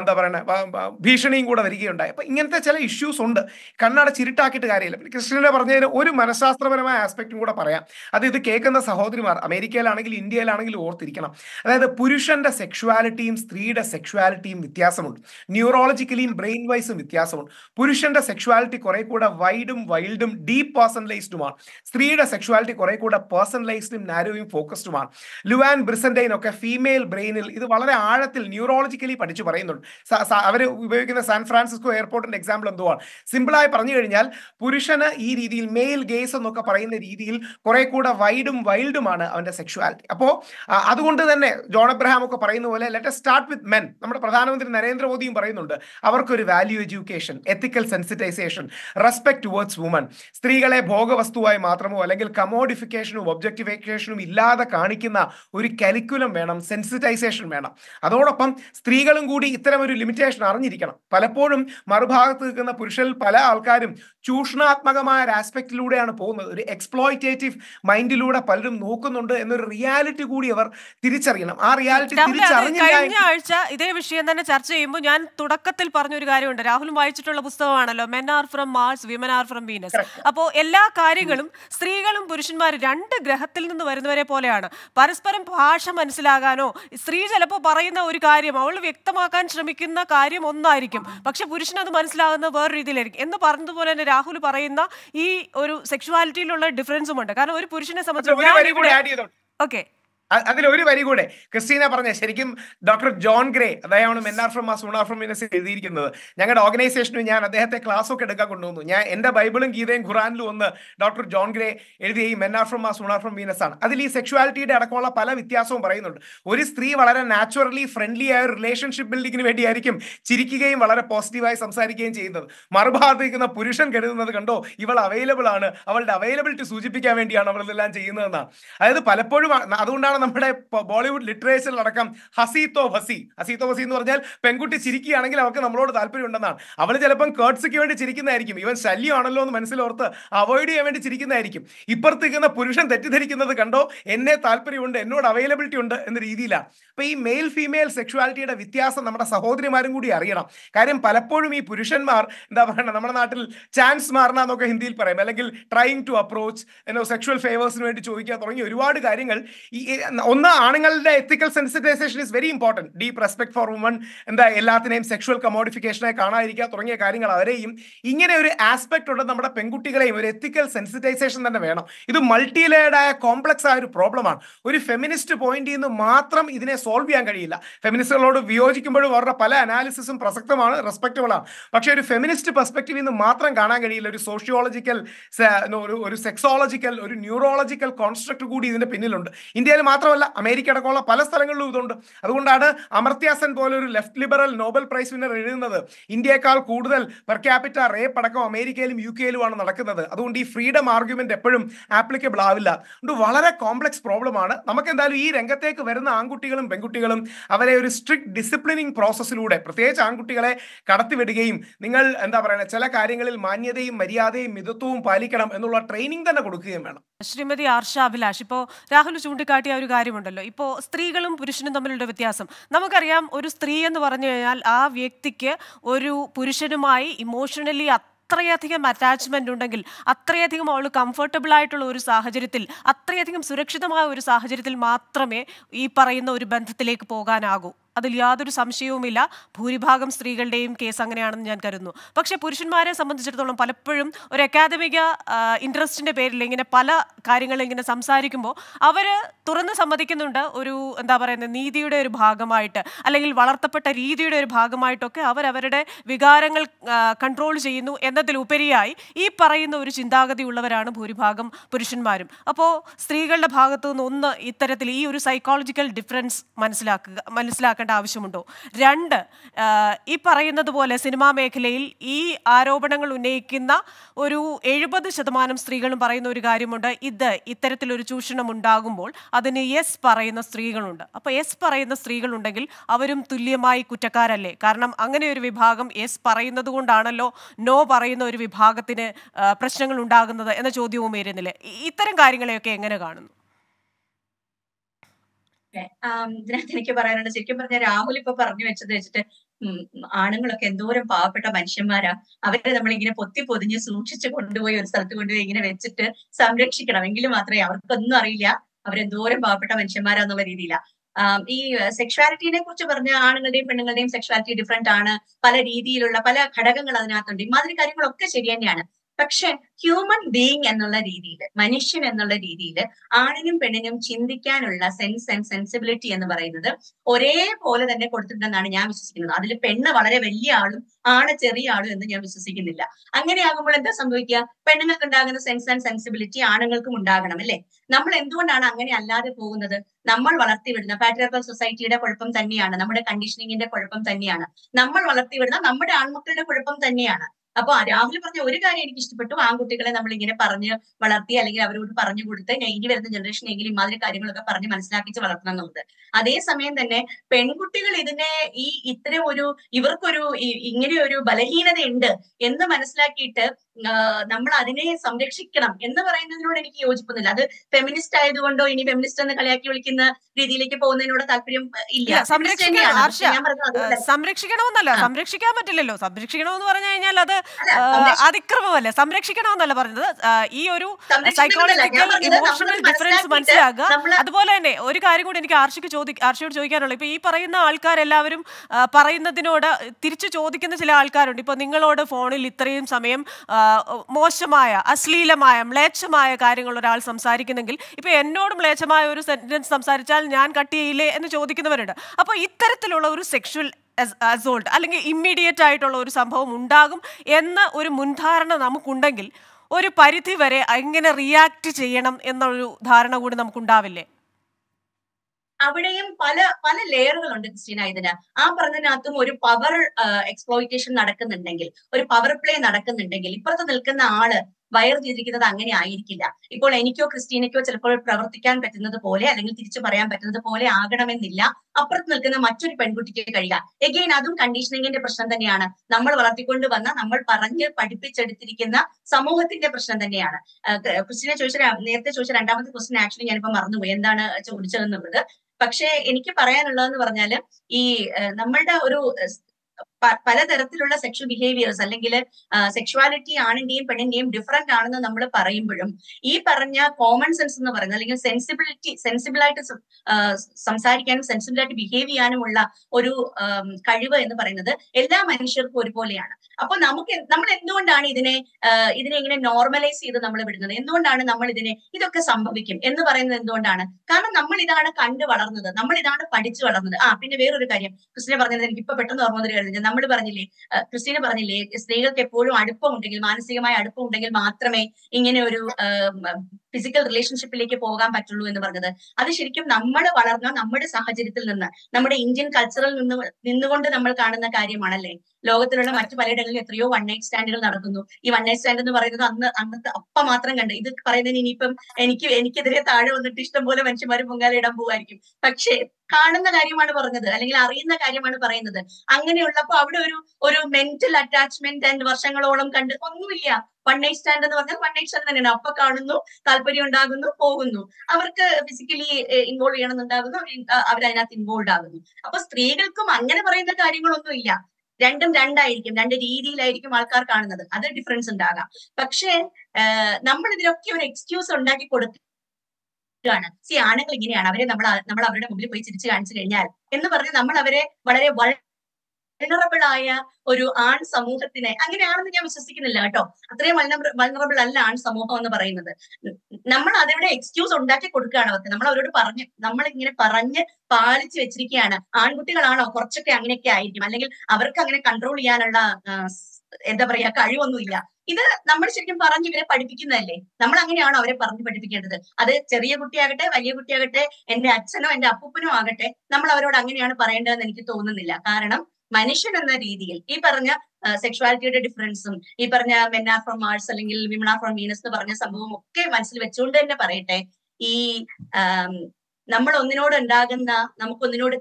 Speaker 3: എന്താ പറയുന്നത് ഭീഷണി ഭീഷണിയും കൂടെ വരികയുണ്ടായി അപ്പൊ ഇങ്ങനത്തെ ചില ഇഷ്യൂസ് ഉണ്ട് കണ്ണാട് ചിരിട്ടാക്കിയിട്ട് കാര്യമില്ല പിന്നെ കൃഷ്ണനെ പറഞ്ഞതിന് ഒരു മനഃശാസ്ത്രപരമായ ആസ്പെക്റ്റും കൂടെ പറയാം അത് ഇത് കേൾക്കുന്ന സഹോദരിമാർ അമേരിക്കയിലാണെങ്കിലും ഇന്ത്യയിലാണെങ്കിലും ഓർത്തിരിക്കണം അതായത് പുരുഷന്റെ സെക്ഷുവാലിറ്റിയും സ്ത്രീയുടെ സെക്ഷുവാലിറ്റിയും വ്യത്യാസമുണ്ട് ന്യൂറോളജിക്കലിയും ബ്രെയിൻ വൈസും വ്യത്യാസമുണ്ട് പുരുഷന്റെ സെക്ഷുവാലിറ്റി കുറെ കൂടെ വൈഡും വൈൽഡും ഡീപ് പേഴ്സണലൈസ്ഡുമാണ് സ്ത്രീയുടെ സെക്ഷുവാലിറ്റി കുറെ കൂടെ പേഴ്സണലൈസ്ഡും നാരോയും ഫോക്കസ്ഡുമാണ് ലുവാൻ ബ്രിസൻഡൈൻ ഒക്കെ ഫീമെയിൽ ബ്രെയിനിൽ ഇത് വളരെ ആഴത്തിൽ ന്യൂറോളജിക്കലി പഠിച്ചു പറയുന്നുണ്ട് അവർ ഉപയോഗിക്കുന്ന തന്നെ സാൻ ഫ്രാൻസിസ്കോ എയർപോർട്ടിന്റെ എക്സാമ്പിൾ എന്തുവാണ് സിമ്പിളായി പറഞ്ഞു കഴിഞ്ഞാൽ പുരുഷന് ഈ രീതിയിൽ മെയിൽ ഗേസ് എന്നൊക്കെ പറയുന്ന രീതിയിൽ കുറെ കൂടെ വൈഡും വൈൽഡുമാണ് അവന്റെ സെക്ഷുവാലിറ്റി അപ്പോ അതുകൊണ്ട് തന്നെ ജോൺ എബ്രഹാം ഒക്കെ പറയുന്ന പോലെ ലെറ്റ് സ്റ്റാർട്ട് വിത്ത് മെൻ നമ്മുടെ പ്രധാനമന്ത്രി നരേന്ദ്രമോദിയും പറയുന്നുണ്ട് അവർക്കൊരു value education ethical sensitization respect towards women സ്ത്രീകളെ ഭോഗവസ്തുവായി മാത്രമോ അല്ലെങ്കിൽ കമോഡിഫിക്കേഷനും ഒബ്ജക്ടിഫിക്കേഷനും ഇല്ലാതെ കാണിക്കുന്ന ഒരു കരിക്കുലം വേണം സെൻസിറ്റൈസേഷൻ വേണം അതോടൊപ്പം സ്ത്രീകളും കൂടി ഇത്തരം ഒരു ലിമിറ്റേഷൻ അറിഞ്ഞിരിക്കണം പലപ്പോഴും മറുഭാഗത്ത് നിൽക്കുന്ന പുരുഷനിൽ പല ആൾക്കാരും ചൂഷണാത്മകമായ ഒരു ആസ്പെക്റ്റിലൂടെയാണ് പോകുന്നത് ഒരു എക്സ്പ്ലോയിറ്റേറ്റീവ് മൈൻഡിലൂടെ പലരും നോക്കുന്നുണ്ട് എന്നൊരു റിയാലിറ്റി കൂടി അവർ തിരിച്ചറിയണം ആ റിയാലിറ്റി കഴിഞ്ഞ
Speaker 1: ആഴ്ച ഇതേ വിഷയം തന്നെ ചർച്ച ചെയ്യുമ്പോൾ ഞാൻ തുടക്കത്തിൽ പറഞ്ഞൊരു കാര്യമുണ്ട് രാഹുലും വായിച്ചിട്ടുള്ള പുസ്തകമാണല്ലോ men are from Mars women are from Venus അപ്പോൾ എല്ലാ കാര്യങ്ങളും സ്ത്രീകളും പുരുഷന്മാർ രണ്ട് ഗ്രഹത്തിൽ നിന്ന് വരുന്നവരെ പോലെയാണ് പരസ്പരം ഭാഷ മനസ്സിലാകാനോ സ്ത്രീ ചിലപ്പോൾ പറയുന്ന ഒരു കാര്യം അവൾ വ്യക്തമാക്കാൻ ശ്രമിക്കുന്ന കാര്യം ഒന്നായിരിക്കും ആയിരിക്കും പക്ഷെ പുരുഷനത് മനസ്സിലാകുന്ന വേറെ രീതിയിലായിരിക്കും എന്ന് പറഞ്ഞതുപോലെ തന്നെ രാഹുൽ പറയുന്ന ഈ ഒരു സെക്ഷുവാലിറ്റിയിലുള്ള ഡിഫറൻസും
Speaker 3: ഉണ്ട് കാരണം ഒരു പുരുഷനെ
Speaker 1: സംബന്ധിച്ച്
Speaker 3: ഓക്കെ അതിലൊരു ഒരു വരി കൂടെ ക്രിസ്റ്റീന പറഞ്ഞ ശരിക്കും ഡോക്ടർ ജോൺ ഗ്രേ അദ്ദേഹമാണ് മെന്നാർ ഫ്രം ആ സൂണാർ ഫ്രം യൂണിവേഴ്സിറ്റി എഴുതിയിരിക്കുന്നത് ഞങ്ങളുടെ ഓർഗനൈസേഷനും ഞാൻ അദ്ദേഹത്തെ ക്ലാസ് ഒക്കെ എടുക്കാൻ കൊണ്ടുവന്നു ഞാൻ എന്റെ ബൈബിളും ഗീതയും ഖുറാനിലും ഒന്ന് ഡോക്ടർ ജോൺ ഗ്രേ എഴുതിയ ഈ മെന്നാർ ഫ്രം ആ സൂണാർ ഫ്രം വീനസ് ആണ് അതിൽ ഈ സെക്ഷുവാലിറ്റിയുടെ അടക്കമുള്ള പല വ്യത്യാസവും പറയുന്നുണ്ട് ഒരു സ്ത്രീ വളരെ നാച്ചുറലി ഫ്രണ്ട്ലി ആയ ഒരു റിലേഷൻഷിപ്പ് ബിൽഡിങ്ങിന് വേണ്ടിയായിരിക്കും ചിരിക്കുകയും വളരെ പോസിറ്റീവായി സംസാരിക്കുകയും ചെയ്യുന്നത് മറുഭാഗത്തേക്കുന്ന പുരുഷൻ കരുതുന്നത് കണ്ടോ ഇവൾ അവൈലബിൾ ആണ് അവളുടെ അവൈലബിലിറ്റി സൂചിപ്പിക്കാൻ വേണ്ടിയാണ് അവൾ ഇതെല്ലാം ചെയ്യുന്നതെന്നാണ് അതായത് പലപ്പോഴും അതുകൊണ്ടാണ് നമ്മുടെ ബോളിവുഡ് ലിറ്ററേച്ചറിലടക്കം ഹസീത്തോ ഹസി ഹസീത്തോ ഹസി എന്ന് പറഞ്ഞാൽ പെൺകുട്ടി ചിരിക്കുകയാണെങ്കിൽ അവർക്ക് നമ്മളോട് താല്പര്യം ഉണ്ടെന്നാണ് അവൾ ചിലപ്പം കേട്സിക്ക് വേണ്ടി ചിരിക്കുന്നതായിരിക്കും ഇവൻ ശല്യമാണല്ലോ എന്ന് മനസ്സിലോർത്ത് അവോയ്ഡ് ചെയ്യാൻ വേണ്ടി ചിരിക്കുന്നതായിരിക്കും ഇപ്പുറത്തേക്കുന്ന പുരുഷൻ തെറ്റിദ്ധരിക്കുന്നത് കണ്ടോ എന്നെ താല്പര്യമുണ്ട് എന്നോട് അവൈലബിലിറ്റി ഉണ്ട് എന്ന രീതിയിലാണ് അപ്പൊ ഈ മെയിൽ ഫീമെയിൽ സെക്ഷുവാലിറ്റിയുടെ വ്യത്യാസം നമ്മുടെ സഹോദരിമാരും കൂടി അറിയണം കാര്യം പലപ്പോഴും ഈ പുരുഷന്മാർ എന്താ പറയുക നമ്മുടെ നാട്ടിൽ ചാൻസ് മാറണ എന്നൊക്കെ ഹിന്ദിയിൽ പറയും അല്ലെങ്കിൽ ട്രൈങ് ടു അപ്രോച്ച് എന്നോ സെക്ഷൽ ഫേവേഴ്സിന് വേണ്ടി ചോദിക്കുക തുടങ്ങി ഒരുപാട് കാര്യങ്ങൾ ഈ ഒന്ന് ആണുങ്ങളുടെ ethical sensitization is very important deep respect for woman എന്താ എല്ലാത്തിനെയും സെക്ഷുവൽ കമോഡിഫിക്കേഷനെ കാണാതിരിക്കുക തുടങ്ങിയ കാര്യങ്ങൾ അവരെയും ഇങ്ങനെ ഒരു ആസ്പെക്ട് ഉണ്ട് നമ്മുടെ പെൺകുട്ടികളെയും ഒരു എത്തിക്കൽ സെൻസിറ്റൈസേഷൻ തന്നെ വേണം ഇത് മൾട്ടി ലെയർഡായ കോംപ്ലക്സ് ആയ ഒരു പ്രോബ്ലമാണ് ഒരു ഫെമിനിസ്റ്റ് പോയിന്റിൽ നിന്ന് മാത്രം ഇതിനെ സോൾവ് ചെയ്യാൻ കഴിയില്ല ഫെമിനിസ്റ്റുകളോട് വിയോജിക്കുമ്പോഴും അവരുടെ പല അനാലിസിസും പ്രസക്തമാണ് റെസ്പെക്റ്റബിൾ ആണ് പക്ഷേ ഒരു ഫെമിനിസ്റ്റ് പെർസ്പെക്റ്റീവിൽ നിന്ന് മാത്രം കാണാൻ കഴിയില്ല ഒരു സോഷ്യോളജിക്കൽ ഒരു സെക്സോളജിക്കൽ ഒരു ന്യൂറോളജിക്കൽ കോൺസ്ട്രക്ട് കൂടി ഇതിന്റെ പിന്നിലുണ്ട് ഇന്ത്യയിൽ മാത്രം മാത്രമല്ല അമേരിക്ക അടക്കമുള്ള പല സ്ഥലങ്ങളിലും ഇതുണ്ട് അതുകൊണ്ടാണ് അമർത്യാസൻ പോലെ ഒരു left liberal Nobel prize winner എഴുതുന്നത് ഇന്ത്യയെക്കാൾ കൂടുതൽ പെർ ക്യാപിറ്റ റേപ്പ് അടക്കം അമേരിക്കയിലും യു കെയിലുമാണ് നടക്കുന്നത് അതുകൊണ്ട് ഈ ഫ്രീഡം ആർഗ്യുമെന്റ് എപ്പോഴും ആപ്ലിക്കബിൾ ആവില്ല അതുകൊണ്ട് വളരെ കോംപ്ലക്സ് പ്രോബ്ലം ആണ് നമുക്ക് എന്തായാലും ഈ രംഗത്തേക്ക് വരുന്ന ആൺകുട്ടികളും പെൺകുട്ടികളും അവരെ ഒരു സ്ട്രിക്ട് ഡിസിപ്ലിനിങ് പ്രോസസ്സിലൂടെ പ്രത്യേകിച്ച് ആൺകുട്ടികളെ കടത്തിവിടുകയും നിങ്ങൾ എന്താ പറയുക ചില കാര്യങ്ങളിൽ മാന്യതയും മര്യാദയും മിതത്വവും പാലിക്കണം എന്നുള്ള ട്രെയിനിങ് തന്നെ കൊടുക്കുകയും വേണം
Speaker 1: ശ്രീമതി ആർഷ അഭിലാഷ് ഇപ്പോ രാഹുൽ ചൂണ്ടിക്കാട്ടിയ ഒരു കാര്യമുണ്ടല്ലോ ഇപ്പോൾ സ്ത്രീകളും പുരുഷനും തമ്മിലുള്ള വ്യത്യാസം നമുക്കറിയാം ഒരു സ്ത്രീ എന്ന് പറഞ്ഞു കഴിഞ്ഞാൽ ആ വ്യക്തിക്ക് ഒരു പുരുഷനുമായി ഇമോഷണലി അത്രയധികം അറ്റാച്ച്മെൻ്റ് ഉണ്ടെങ്കിൽ അത്രയധികം അവൾ കംഫർട്ടബിൾ ആയിട്ടുള്ള ഒരു സാഹചര്യത്തിൽ അത്രയധികം സുരക്ഷിതമായ ഒരു സാഹചര്യത്തിൽ മാത്രമേ ഈ പറയുന്ന ഒരു ബന്ധത്തിലേക്ക് പോകാനാകൂ അതിൽ യാതൊരു സംശയവുമില്ല ഭൂരിഭാഗം സ്ത്രീകളുടെയും കേസ് അങ്ങനെയാണെന്ന് ഞാൻ കരുതുന്നു പക്ഷേ പുരുഷന്മാരെ സംബന്ധിച്ചിടത്തോളം പലപ്പോഴും ഒരു അക്കാദമിക ഇൻട്രസ്റ്റിൻ്റെ പേരിൽ ഇങ്ങനെ പല കാര്യങ്ങളും ഇങ്ങനെ സംസാരിക്കുമ്പോൾ അവർ തുറന്ന് സമ്മതിക്കുന്നുണ്ട് ഒരു എന്താ പറയുന്നത് നീതിയുടെ ഒരു ഭാഗമായിട്ട് അല്ലെങ്കിൽ വളർത്തപ്പെട്ട രീതിയുടെ ഒരു ഭാഗമായിട്ടൊക്കെ അവർ അവരുടെ വികാരങ്ങൾ കൺട്രോൾ ചെയ്യുന്നു എന്നതിലുപരിയായി ഈ പറയുന്ന ഒരു ചിന്താഗതി ഉള്ളവരാണ് ഭൂരിഭാഗം പുരുഷന്മാരും അപ്പോൾ സ്ത്രീകളുടെ ഭാഗത്തു നിന്ന് ഒന്ന് ഇത്തരത്തിൽ ഈ ഒരു സൈക്കോളജിക്കൽ ഡിഫറൻസ് മനസ്സിലാക്കുക മനസ്സിലാക്കേണ്ട ശ്രദ്ധിക്കേണ്ട ആവശ്യമുണ്ടോ രണ്ട് ഈ പറയുന്നത് പോലെ സിനിമാ മേഖലയിൽ ഈ ആരോപണങ്ങൾ ഉന്നയിക്കുന്ന ഒരു എഴുപത് ശതമാനം സ്ത്രീകളും പറയുന്ന ഒരു കാര്യമുണ്ട് ഇത് ഇത്തരത്തിലൊരു ചൂഷണം ഉണ്ടാകുമ്പോൾ അതിന് യെസ് പറയുന്ന സ്ത്രീകളുണ്ട് അപ്പോൾ യെസ് പറയുന്ന സ്ത്രീകളുണ്ടെങ്കിൽ അവരും തുല്യമായി കുറ്റക്കാരല്ലേ കാരണം അങ്ങനെ ഒരു വിഭാഗം യെസ് പറയുന്നത് കൊണ്ടാണല്ലോ നോ പറയുന്ന ഒരു വിഭാഗത്തിന് പ്രശ്നങ്ങൾ ഉണ്ടാകുന്നത് എന്ന ചോദ്യവും ഉയരുന്നില്ലേ ഇത്തരം കാര്യങ്ങളെയൊക്കെ എങ്ങനെ കാണുന്നു
Speaker 4: ഇതിനകത്ത് എനിക്ക് പറയാനുണ്ട് ശരിക്കും പറഞ്ഞ രാഹുൽ ഇപ്പൊ പറഞ്ഞു വെച്ചത് വെച്ചിട്ട് ആണുങ്ങളൊക്കെ എന്തോരം പാവപ്പെട്ട മനുഷ്യന്മാരാ അവരെ നമ്മൾ ഇങ്ങനെ പൊത്തി പൊതിഞ്ഞ് സൂക്ഷിച്ചു കൊണ്ടുപോയി ഒരു സ്ഥലത്ത് കൊണ്ടുപോയി ഇങ്ങനെ വെച്ചിട്ട് സംരക്ഷിക്കണം എങ്കിൽ മാത്രമേ അവർക്കൊന്നും അറിയില്ല അവരെന്തോരം പാവപ്പെട്ട മനുഷ്യന്മാരാന്നുള്ള രീതിയിലാണ് ഈ സെക്ഷുവാലിറ്റിനെ കുറിച്ച് പറഞ്ഞ ആണുങ്ങളുടെയും പെണ്ണുങ്ങളുടെയും സെക്ഷാലിറ്റി ഡിഫറെന്റ് ആണ് പല രീതിയിലുള്ള പല ഘടകങ്ങൾ അതിനകത്തുണ്ട് ഇമാതിരി കാര്യങ്ങളൊക്കെ ശരി തന്നെയാണ് പക്ഷെ ഹ്യൂമൻ ബീങ് എന്നുള്ള രീതിയിൽ മനുഷ്യൻ എന്നുള്ള രീതിയിൽ ആണിനും പെണ്ണിനും ചിന്തിക്കാനുള്ള സെൻസ് ആൻഡ് സെൻസിബിലിറ്റി എന്ന് പറയുന്നത് ഒരേപോലെ തന്നെ കൊടുത്തിട്ടുണ്ടെന്നാണ് ഞാൻ വിശ്വസിക്കുന്നത് അതിൽ പെണ്ണ് വളരെ വലിയ ആളും ആണ് ചെറിയ ആളും എന്ന് ഞാൻ വിശ്വസിക്കുന്നില്ല അങ്ങനെയാകുമ്പോൾ എന്താ സംഭവിക്കുക പെണ്ണുങ്ങൾക്ക് ഉണ്ടാകുന്ന സെൻസ് ആൻഡ് സെൻസിബിലിറ്റി ആണുങ്ങൾക്കും ഉണ്ടാകണം അല്ലേ നമ്മൾ എന്തുകൊണ്ടാണ് അങ്ങനെ അല്ലാതെ പോകുന്നത് നമ്മൾ വളർത്തിവിടുന്ന പാട്രിയാർക്കൽ സൊസൈറ്റിയുടെ കുഴപ്പം തന്നെയാണ് നമ്മുടെ കണ്ടീഷനിങ്ങിന്റെ കുഴപ്പം തന്നെയാണ് നമ്മൾ വളർത്തിവിടുന്ന നമ്മുടെ ആൺമക്കളുടെ കുഴപ്പം തന്നെയാണ് അപ്പൊ രാഹുൽ പറഞ്ഞ ഒരു കാര്യം എനിക്ക് ഇഷ്ടപ്പെട്ടു ആൺകുട്ടി കുട്ടികളെ നമ്മൾ ഇങ്ങനെ പറഞ്ഞ് വളർത്തി അല്ലെങ്കിൽ അവരോട് പറഞ്ഞു കൊടുത്ത് ഇനി വരുന്ന ജനറേഷൻ എങ്കിലും ഇമാതിരി കാര്യങ്ങളൊക്കെ പറഞ്ഞ് മനസ്സിലാക്കിച്ച് വളർത്തണം എന്നുള്ളത് അതേസമയം തന്നെ പെൺകുട്ടികൾ ഇതിനെ ഈ ഇത്തരം ഒരു ഇവർക്കൊരു ഇങ്ങനെ ഒരു ബലഹീനത ഉണ്ട് എന്ന് മനസ്സിലാക്കിയിട്ട് നമ്മൾ അതിനെ സംരക്ഷിക്കണം എന്ന് പറയുന്നതിനോട് എനിക്ക് യോജിപ്പുന്നില്ല അത് ഫെമിനിസ്റ്റ് ആയതുകൊണ്ടോ ഇനി ഫെമിനിസ്റ്റ് എന്ന് കളിയാക്കി വിളിക്കുന്ന രീതിയിലേക്ക് പോകുന്നതിനോട് താല്പര്യം ഇല്ല
Speaker 1: സംരക്ഷിക്കണമെന്നല്ല സംരക്ഷിക്കാൻ പറ്റില്ലല്ലോ സംരക്ഷിക്കണമെന്ന് പറഞ്ഞു കഴിഞ്ഞാൽ അത് അതിക്രമല്ലേ സംരക്ഷിക്കണം എന്നല്ല പറഞ്ഞത് ഈ ഒരു സൈക്കോളജിക്കൽ ഇമോഷണൽ ഡിഫറൻസ് മനസ്സിലാക്കുക അതുപോലെ തന്നെ ഒരു കാര്യം കൂടി എനിക്ക് ആർഷിക്ക് ചോദി ആർഷിയോട് ചോദിക്കാനുള്ളൂ ഇപ്പൊ ഈ പറയുന്ന ആൾക്കാരെല്ലാവരും പറയുന്നതിനോട് തിരിച്ചു ചോദിക്കുന്ന ചില ആൾക്കാരുണ്ട് ഇപ്പൊ നിങ്ങളോട് ഫോണിൽ ഇത്രയും സമയം മോശമായ അശ്ലീലമായ മ്ലേച്ഛമായ കാര്യങ്ങൾ ഒരാൾ സംസാരിക്കുന്നെങ്കിൽ ഇപ്പൊ എന്നോട് മ്ലേച്ഛമായ ഒരു സെന്റൻസ് സംസാരിച്ചാൽ ഞാൻ കട്ട് ചെയ്യില്ലേ എന്ന് ചോദിക്കുന്നവരുണ്ട് അപ്പൊ ഇത്തരത്തിലുള്ള ഒരു സെക്ഷൽ അസോൾട്ട് അല്ലെങ്കിൽ ഇമ്മീഡിയറ്റ് ആയിട്ടുള്ള ഒരു സംഭവം ഉണ്ടാകും എന്ന ഒരു മുൻധാരണ നമുക്കുണ്ടെങ്കിൽ ഒരു പരിധി വരെ എങ്ങനെ റിയാക്ട് ചെയ്യണം എന്നൊരു ധാരണ കൂടി ഉണ്ടാവില്ലേ
Speaker 4: അവിടെയും പല പല ലെയറുകളുണ്ട് ക്രിസ്റ്റീന ഇതിന് ആ പറഞ്ഞതിനകത്തും ഒരു പവർ എക്സ്പ്ലോയിറ്റേഷൻ നടക്കുന്നുണ്ടെങ്കിൽ ഒരു പവർ പ്ലേ നടക്കുന്നുണ്ടെങ്കിൽ ഇപ്പുറത്ത് നിൽക്കുന്ന ആള് വയർ ചെയ്തിരിക്കുന്നത് അങ്ങനെ ആയിരിക്കില്ല ഇപ്പോൾ എനിക്കോ ക്രിസ്റ്റീനയ്ക്കോ ചിലപ്പോൾ പ്രവർത്തിക്കാൻ പറ്റുന്നത് പോലെ അല്ലെങ്കിൽ തിരിച്ചു പറയാൻ പറ്റുന്നത് പോലെ ആകണമെന്നില്ല അപ്പുറത്ത് നിൽക്കുന്ന മറ്റൊരു പെൺകുട്ടിക്ക് കഴിയാം എഗെയിൻ അതും കണ്ടീഷനിങ്ങിന്റെ പ്രശ്നം തന്നെയാണ് നമ്മൾ വളർത്തിക്കൊണ്ട് വന്ന നമ്മൾ പറഞ്ഞ് പഠിപ്പിച്ചെടുത്തിരിക്കുന്ന സമൂഹത്തിന്റെ പ്രശ്നം തന്നെയാണ് ക്രിസ്റ്റീനെ ചോദിച്ച നേരത്തെ ചോദിച്ച രണ്ടാമത്തെ ക്വസ്റ്റ്യൻ ആക്ച്വലി ഞാനിപ്പോ മറന്നുപോയി എന്താണ് ചോദിച്ചതെന്നുള്ളത് പക്ഷേ എനിക്ക് പറയാനുള്ളതെന്ന് പറഞ്ഞാൽ ഈ നമ്മളുടെ ഒരു പലതരത്തിലുള്ള സെക്ഷൽ ബിഹേവിയേഴ്സ് അല്ലെങ്കിൽ സെക്ഷുവാലിറ്റി ആണിന്റെയും പെണ്ണിന്റെയും ഡിഫറെന്റ് ആണെന്ന് നമ്മൾ പറയുമ്പോഴും ഈ പറഞ്ഞ കോമൺ സെൻസ് എന്ന് പറയുന്നത് അല്ലെങ്കിൽ സെൻസിബിലിറ്റി സെൻസിബിളായിട്ട് സംസാരിക്കാനും സെൻസിബിളായിട്ട് ബിഹേവ് ചെയ്യാനുമുള്ള ഒരു കഴിവ് എന്ന് പറയുന്നത് എല്ലാ മനുഷ്യർക്കും ഒരുപോലെയാണ് അപ്പൊ നമുക്ക് നമ്മൾ എന്തുകൊണ്ടാണ് ഇതിനെ ഇതിനെ ഇങ്ങനെ നോർമലൈസ് ചെയ്ത് നമ്മൾ വിടുന്നത് എന്തുകൊണ്ടാണ് നമ്മൾ ഇതിനെ ഇതൊക്കെ സംഭവിക്കും എന്ന് പറയുന്നത് എന്തുകൊണ്ടാണ് കാരണം നമ്മൾ ഇതാണ് കണ്ടു വളർന്നത് നമ്മൾ ഇതാണ് പഠിച്ചു വളർന്നത് ആ പിന്നെ വേറൊരു കാര്യം കൃഷ്ണനെ പറഞ്ഞത് എനിക്ക് ഇപ്പൊ പെട്ടെന്ന് ഓർമ്മ വരികയാണ് നമ്മൾ പറഞ്ഞില്ലേ ക്രിസ്റ്റീന പറഞ്ഞില്ലേ സ്ത്രീകൾക്ക് എപ്പോഴും അടുപ്പം ഉണ്ടെങ്കിൽ മാനസികമായ അടുപ്പം ഉണ്ടെങ്കിൽ മാത്രമേ ഇങ്ങനെ ഒരു ഫിസിക്കൽ റിലേഷൻഷിപ്പിലേക്ക് പോകാൻ പറ്റുള്ളൂ എന്ന് പറഞ്ഞത് അത് ശരിക്കും നമ്മൾ വളർന്ന നമ്മുടെ സാഹചര്യത്തിൽ നിന്ന് നമ്മുടെ ഇന്ത്യൻ കൾച്ചറിൽ നിന്ന് നിന്നുകൊണ്ട് നമ്മൾ കാണുന്ന കാര്യമാണല്ലേ ലോകത്തിലുള്ള മറ്റു പലയിടങ്ങളിലും എത്രയോ വൺ നൈറ്റ് സ്റ്റാൻഡുകൾ നടക്കുന്നു ഈ വൺ നൈറ്റ് സ്റ്റാൻഡ് എന്ന് പറയുന്നത് അന്ന് അന്നത്തെ അപ്പ മാത്രം കണ്ട് ഇത് പറയുന്നതിന് ഇനിയിപ്പം എനിക്ക് എനിക്കെതിരെ താഴെ വന്നിട്ട് ഇഷ്ടംപോലെ മനുഷ്യന്മാർ ഇടാൻ പോകുമായിരിക്കും പക്ഷേ കാണുന്ന കാര്യമാണ് പറഞ്ഞത് അല്ലെങ്കിൽ അറിയുന്ന കാര്യമാണ് പറയുന്നത് അങ്ങനെയുള്ളപ്പോ അവിടെ ഒരു ഒരു മെന്റൽ അറ്റാച്ച്മെന്റ് ആൻഡ് വർഷങ്ങളോളം കണ്ട് ഒന്നുമില്ല വൺ നൈറ്റ് സ്റ്റാൻഡ് എന്ന് പറഞ്ഞാൽ വൺ നൈറ്റ് സ്റ്റാൻഡ് തന്നെയാണ് അപ്പൊ കാണുന്നു താല്പര്യം ഉണ്ടാകുന്നു പോകുന്നു അവർക്ക് ഫിസിക്കലി ഇൻവോൾവ് ചെയ്യണമെന്നുണ്ടാകുന്നു അവർ അതിനകത്ത് ഇൻവോൾവ് ആകുന്നു അപ്പൊ സ്ത്രീകൾക്കും അങ്ങനെ പറയുന്ന കാര്യങ്ങളൊന്നും ഇല്ല രണ്ടും രണ്ടായിരിക്കും രണ്ട് രീതിയിലായിരിക്കും ആൾക്കാർ കാണുന്നത് അത് ഡിഫറൻസ് ഉണ്ടാകാം പക്ഷേ നമ്മൾ ഇതിനൊക്കെ ഒരു എക്സ്ക്യൂസ് ഉണ്ടാക്കി കൊടുക്കുകയാണ് ആണ് സി ആണുങ്ങൾ ഇങ്ങനെയാണ് അവരെ നമ്മൾ നമ്മൾ അവരുടെ മുമ്പിൽ പോയി ചിരിച്ചു കാണിച്ചു കഴിഞ്ഞാൽ എന്ന് പറഞ്ഞ് നമ്മൾ അവരെ വളരെ വളരെ വൾണറബിൾ ആയ ഒരു ആൺ സമൂഹത്തിനെ അങ്ങനെയാണെന്ന് ഞാൻ വിശ്വസിക്കുന്നില്ല കേട്ടോ അത്രയും വൾണറബിൾ അല്ല ആൺ സമൂഹം എന്ന് പറയുന്നത് നമ്മൾ അതിവിടെ എക്സ്ക്യൂസ് ഉണ്ടാക്കി കൊടുക്കുകയാണ് അവർക്ക് നമ്മൾ അവരോട് പറഞ്ഞ് നമ്മൾ ഇങ്ങനെ പറഞ്ഞ് പാലിച്ചു വെച്ചിരിക്കുകയാണ് ആൺകുട്ടികളാണോ കുറച്ചൊക്കെ അങ്ങനെയൊക്കെ ആയിരിക്കും അല്ലെങ്കിൽ അവർക്ക് അങ്ങനെ കൺട്രോൾ ചെയ്യാനുള്ള എന്താ പറയാ കഴിവൊന്നുമില്ല ഇത് നമ്മൾ ശരിക്കും പറഞ്ഞ് ഇവരെ പഠിപ്പിക്കുന്നതല്ലേ നമ്മൾ അങ്ങനെയാണോ അവരെ പറഞ്ഞ് പഠിപ്പിക്കേണ്ടത് അത് ചെറിയ കുട്ടിയാകട്ടെ വലിയ കുട്ടിയാകട്ടെ എന്റെ അച്ഛനോ എന്റെ അപ്പൂപ്പനോ ആകട്ടെ നമ്മൾ അവരോട് അങ്ങനെയാണ് പറയേണ്ടതെന്ന് എനിക്ക് തോന്നുന്നില്ല കാരണം മനുഷ്യൻ എന്ന രീതിയിൽ ഈ പറഞ്ഞ സെക്ഷുവാലിറ്റിയുടെ ഡിഫറൻസും ഈ പറഞ്ഞ മെന്ന ഫ്രം മാർസ് അല്ലെങ്കിൽ വിമണ ഫ്രം മീനസ് എന്ന് പറഞ്ഞ സംഭവം ഒക്കെ മനസ്സിൽ വെച്ചുകൊണ്ട് തന്നെ പറയട്ടെ ഈ നമ്മൾ ഒന്നിനോട് ഉണ്ടാകുന്ന നമുക്കൊന്നിനോട്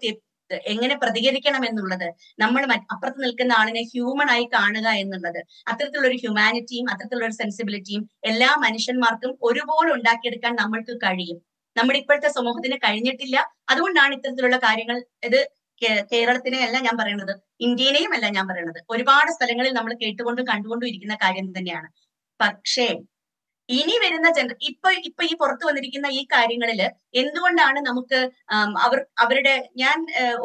Speaker 4: എങ്ങനെ പ്രതികരിക്കണം എന്നുള്ളത് നമ്മൾ അപ്പുറത്ത് നിൽക്കുന്ന ആളിനെ ഹ്യൂമൺ ആയി കാണുക എന്നുള്ളത് അത്തരത്തിലുള്ള ഒരു ഹ്യൂമാനിറ്റിയും അത്തരത്തിലുള്ള ഒരു സെൻസിബിലിറ്റിയും എല്ലാ മനുഷ്യന്മാർക്കും ഒരുപോലെ ഉണ്ടാക്കിയെടുക്കാൻ നമ്മൾക്ക് കഴിയും നമ്മുടെ ഇപ്പോഴത്തെ സമൂഹത്തിന് കഴിഞ്ഞിട്ടില്ല അതുകൊണ്ടാണ് ഇത്തരത്തിലുള്ള കാര്യങ്ങൾ ഇത് കേരളത്തിനെ അല്ല ഞാൻ പറയുന്നത് ഇന്ത്യയിലെയും അല്ല ഞാൻ പറയുന്നത് ഒരുപാട് സ്ഥലങ്ങളിൽ നമ്മൾ കേട്ടുകൊണ്ടും കണ്ടുകൊണ്ടും ഇരിക്കുന്ന കാര്യം തന്നെയാണ് പക്ഷേ ഇനി വരുന്ന ജനറ ഇപ്പൊ ഇപ്പൊ ഈ പുറത്തു വന്നിരിക്കുന്ന ഈ കാര്യങ്ങളിൽ എന്തുകൊണ്ടാണ് നമുക്ക് അവർ അവരുടെ ഞാൻ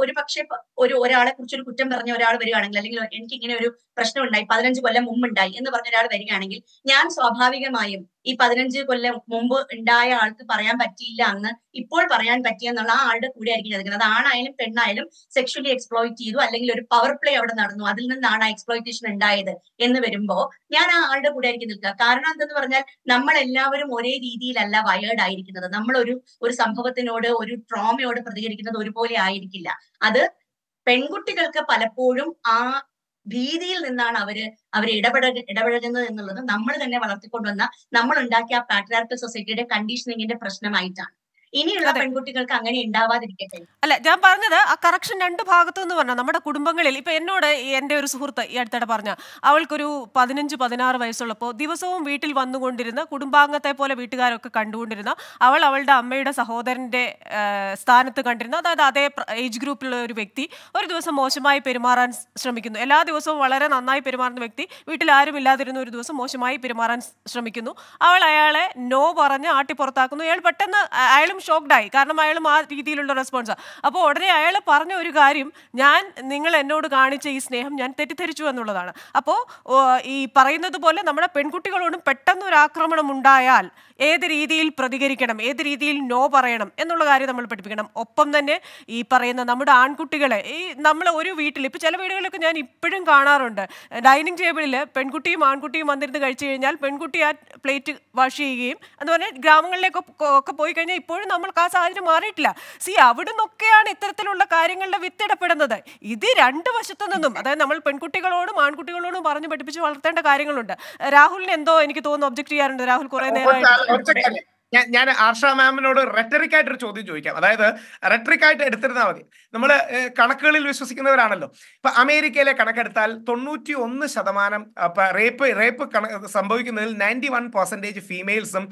Speaker 4: ഒരു പക്ഷേ ഒരു ഒരാളെ കുറിച്ച് ഒരു കുറ്റം പറഞ്ഞ ഒരാൾ വരികയാണെങ്കിൽ അല്ലെങ്കിൽ എനിക്ക് ഇങ്ങനെ ഒരു പ്രശ്നം ഉണ്ടായി പതിനഞ്ച് കൊല്ലം ഉണ്ടായി എന്ന് പറഞ്ഞ ഒരാൾ വരികയാണെങ്കിൽ ഞാൻ സ്വാഭാവികമായും ഈ പതിനഞ്ച് കൊല്ലം മുമ്പ് ഉണ്ടായ ആൾക്ക് പറയാൻ പറ്റിയില്ല എന്ന് ഇപ്പോൾ പറയാൻ പറ്റിയ എന്നുള്ള ആ ആളുടെ കൂടെ ആയിരിക്കും നിൽക്കുന്നത് ആണായാലും പെണ്ണായാലും സെക്ഷലി എക്സ്പ്ലോയിറ്റ് ചെയ്തു അല്ലെങ്കിൽ ഒരു പവർ പ്ലേ അവിടെ നടന്നു അതിൽ നിന്നാണ് ആ എക്സ്പ്ലോയിറ്റേഷൻ ഉണ്ടായത് എന്ന് വരുമ്പോ ഞാൻ ആ ആളുടെ കൂടെ ആയിരിക്കും നിൽക്കുക കാരണം എന്തെന്ന് പറഞ്ഞാൽ നമ്മൾ എല്ലാവരും ഒരേ രീതിയിലല്ല വയേർഡ് ആയിരിക്കുന്നത് നമ്മൾ ഒരു ഒരു സംഭവത്തിനോട് ഒരു ട്രോമയോട് പ്രതികരിക്കുന്നത് ഒരുപോലെ ആയിരിക്കില്ല അത് പെൺകുട്ടികൾക്ക് പലപ്പോഴും ആ ഭീതിയിൽ നിന്നാണ് അവര് അവർ ഇടപെട ഇടപഴകുന്നത് എന്നുള്ളത് നമ്മൾ തന്നെ വളർത്തിക്കൊണ്ടുവന്ന നമ്മൾ ഉണ്ടാക്കിയ ആ പാട്രിയാർക്കൽ സൊസൈറ്റിയുടെ കണ്ടീഷനിങ്ങിന്റെ
Speaker 1: പ്രശ്നമായിട്ടാണ് ഇനിയുള്ള പെൺകുട്ടികൾക്ക് അങ്ങനെ ഉണ്ടാവാതിരിക്കട്ടെ അല്ല ഞാൻ പറഞ്ഞത് ആ കറക്ഷൻ രണ്ട് ഭാഗത്തു നിന്ന് പറഞ്ഞ നമ്മുടെ കുടുംബങ്ങളിൽ ഇപ്പൊ എന്നോട് എന്റെ ഒരു സുഹൃത്ത് ഈ അടുത്തിടെ പറഞ്ഞ അവൾക്കൊരു പതിനഞ്ച് പതിനാറ് വയസ്സുള്ളപ്പോൾ ദിവസവും വീട്ടിൽ വന്നുകൊണ്ടിരുന്ന കുടുംബാംഗത്തെ പോലെ വീട്ടുകാരൊക്കെ കണ്ടുകൊണ്ടിരുന്ന അവൾ അവളുടെ അമ്മയുടെ സഹോദരന്റെ സ്ഥാനത്ത് കണ്ടിരുന്ന അതായത് അതേ ഏജ് ഗ്രൂപ്പിലുള്ള ഒരു വ്യക്തി ഒരു ദിവസം മോശമായി പെരുമാറാൻ ശ്രമിക്കുന്നു എല്ലാ ദിവസവും വളരെ നന്നായി പെരുമാറുന്ന വ്യക്തി വീട്ടിൽ ആരും ഇല്ലാതിരുന്ന ഒരു ദിവസം മോശമായി പെരുമാറാൻ ശ്രമിക്കുന്നു അവൾ അയാളെ നോ പറഞ്ഞ് ആട്ടി പുറത്താക്കുന്നു അയാൾ പെട്ടെന്ന് അയാളും ഷോക്ക്ഡായി കാരണം അയാളും ആ രീതിയിലുള്ള റെസ്പോൺസ് അപ്പോൾ ഉടനെ അയാൾ പറഞ്ഞ ഒരു കാര്യം ഞാൻ നിങ്ങൾ എന്നോട് കാണിച്ച ഈ സ്നേഹം ഞാൻ തെറ്റിദ്ധരിച്ചു എന്നുള്ളതാണ് അപ്പോൾ ഈ പറയുന്നത് പോലെ നമ്മുടെ പെൺകുട്ടികളോടും പെട്ടെന്ന് ഒരു ആക്രമണം ഉണ്ടായാൽ ഏത് രീതിയിൽ പ്രതികരിക്കണം ഏത് രീതിയിൽ നോ പറയണം എന്നുള്ള കാര്യം നമ്മൾ പഠിപ്പിക്കണം ഒപ്പം തന്നെ ഈ പറയുന്ന നമ്മുടെ ആൺകുട്ടികളെ ഈ നമ്മൾ ഒരു വീട്ടിൽ ഇപ്പോൾ ചില വീടുകളിലൊക്കെ ഞാൻ ഇപ്പോഴും കാണാറുണ്ട് ഡൈനിങ് ടേബിളിൽ പെൺകുട്ടിയും ആൺകുട്ടിയും വന്നിരുന്ന് കഴിച്ചു കഴിഞ്ഞാൽ പെൺകുട്ടി ആ പ്ലേറ്റ് വാഷ് ചെയ്യുകയും എന്ന് പറഞ്ഞാൽ ഗ്രാമങ്ങളിലേക്കൊക്കെ ഒക്കെ പോയി കഴിഞ്ഞാൽ ഇപ്പോഴും നമ്മൾക്ക് ആ സാഹചര്യം മാറിയിട്ടില്ല സി അവിടെ നിന്നൊക്കെയാണ് ഇത്തരത്തിലുള്ള കാര്യങ്ങളുടെ വിത്തിടപ്പെടുന്നത് ഇത് രണ്ട് വശത്തു നിന്നും അതായത് നമ്മൾ പെൺകുട്ടികളോടും ആൺകുട്ടികളോടും പറഞ്ഞു പഠിപ്പിച്ച് വളർത്തേണ്ട കാര്യങ്ങളുണ്ട് രാഹുലിന് എന്തോ എനിക്ക് തോന്നുന്നു ഒബ്ജക്ട് ചെയ്യാറുണ്ട് രാഹുൽ കുറെ നേരമായിട്ട്
Speaker 3: ഞാൻ ഞാൻ ആർഷ മാമിനോട് ആയിട്ട് ഒരു ചോദ്യം ചോദിക്കാം അതായത് റെട്ടറിക് ആയിട്ട് എടുത്തിരുന്നാൽ മതി നമ്മൾ കണക്കുകളിൽ വിശ്വസിക്കുന്നവരാണല്ലോ ഇപ്പൊ അമേരിക്കയിലെ കണക്കെടുത്താൽ തൊണ്ണൂറ്റി ഒന്ന് ശതമാനം റേപ്പ് റേപ്പ് സംഭവിക്കുന്നതിൽ നയൻറ്റി വൺ പെർസെൻറ്റേജ് ഫീമെയിൽസും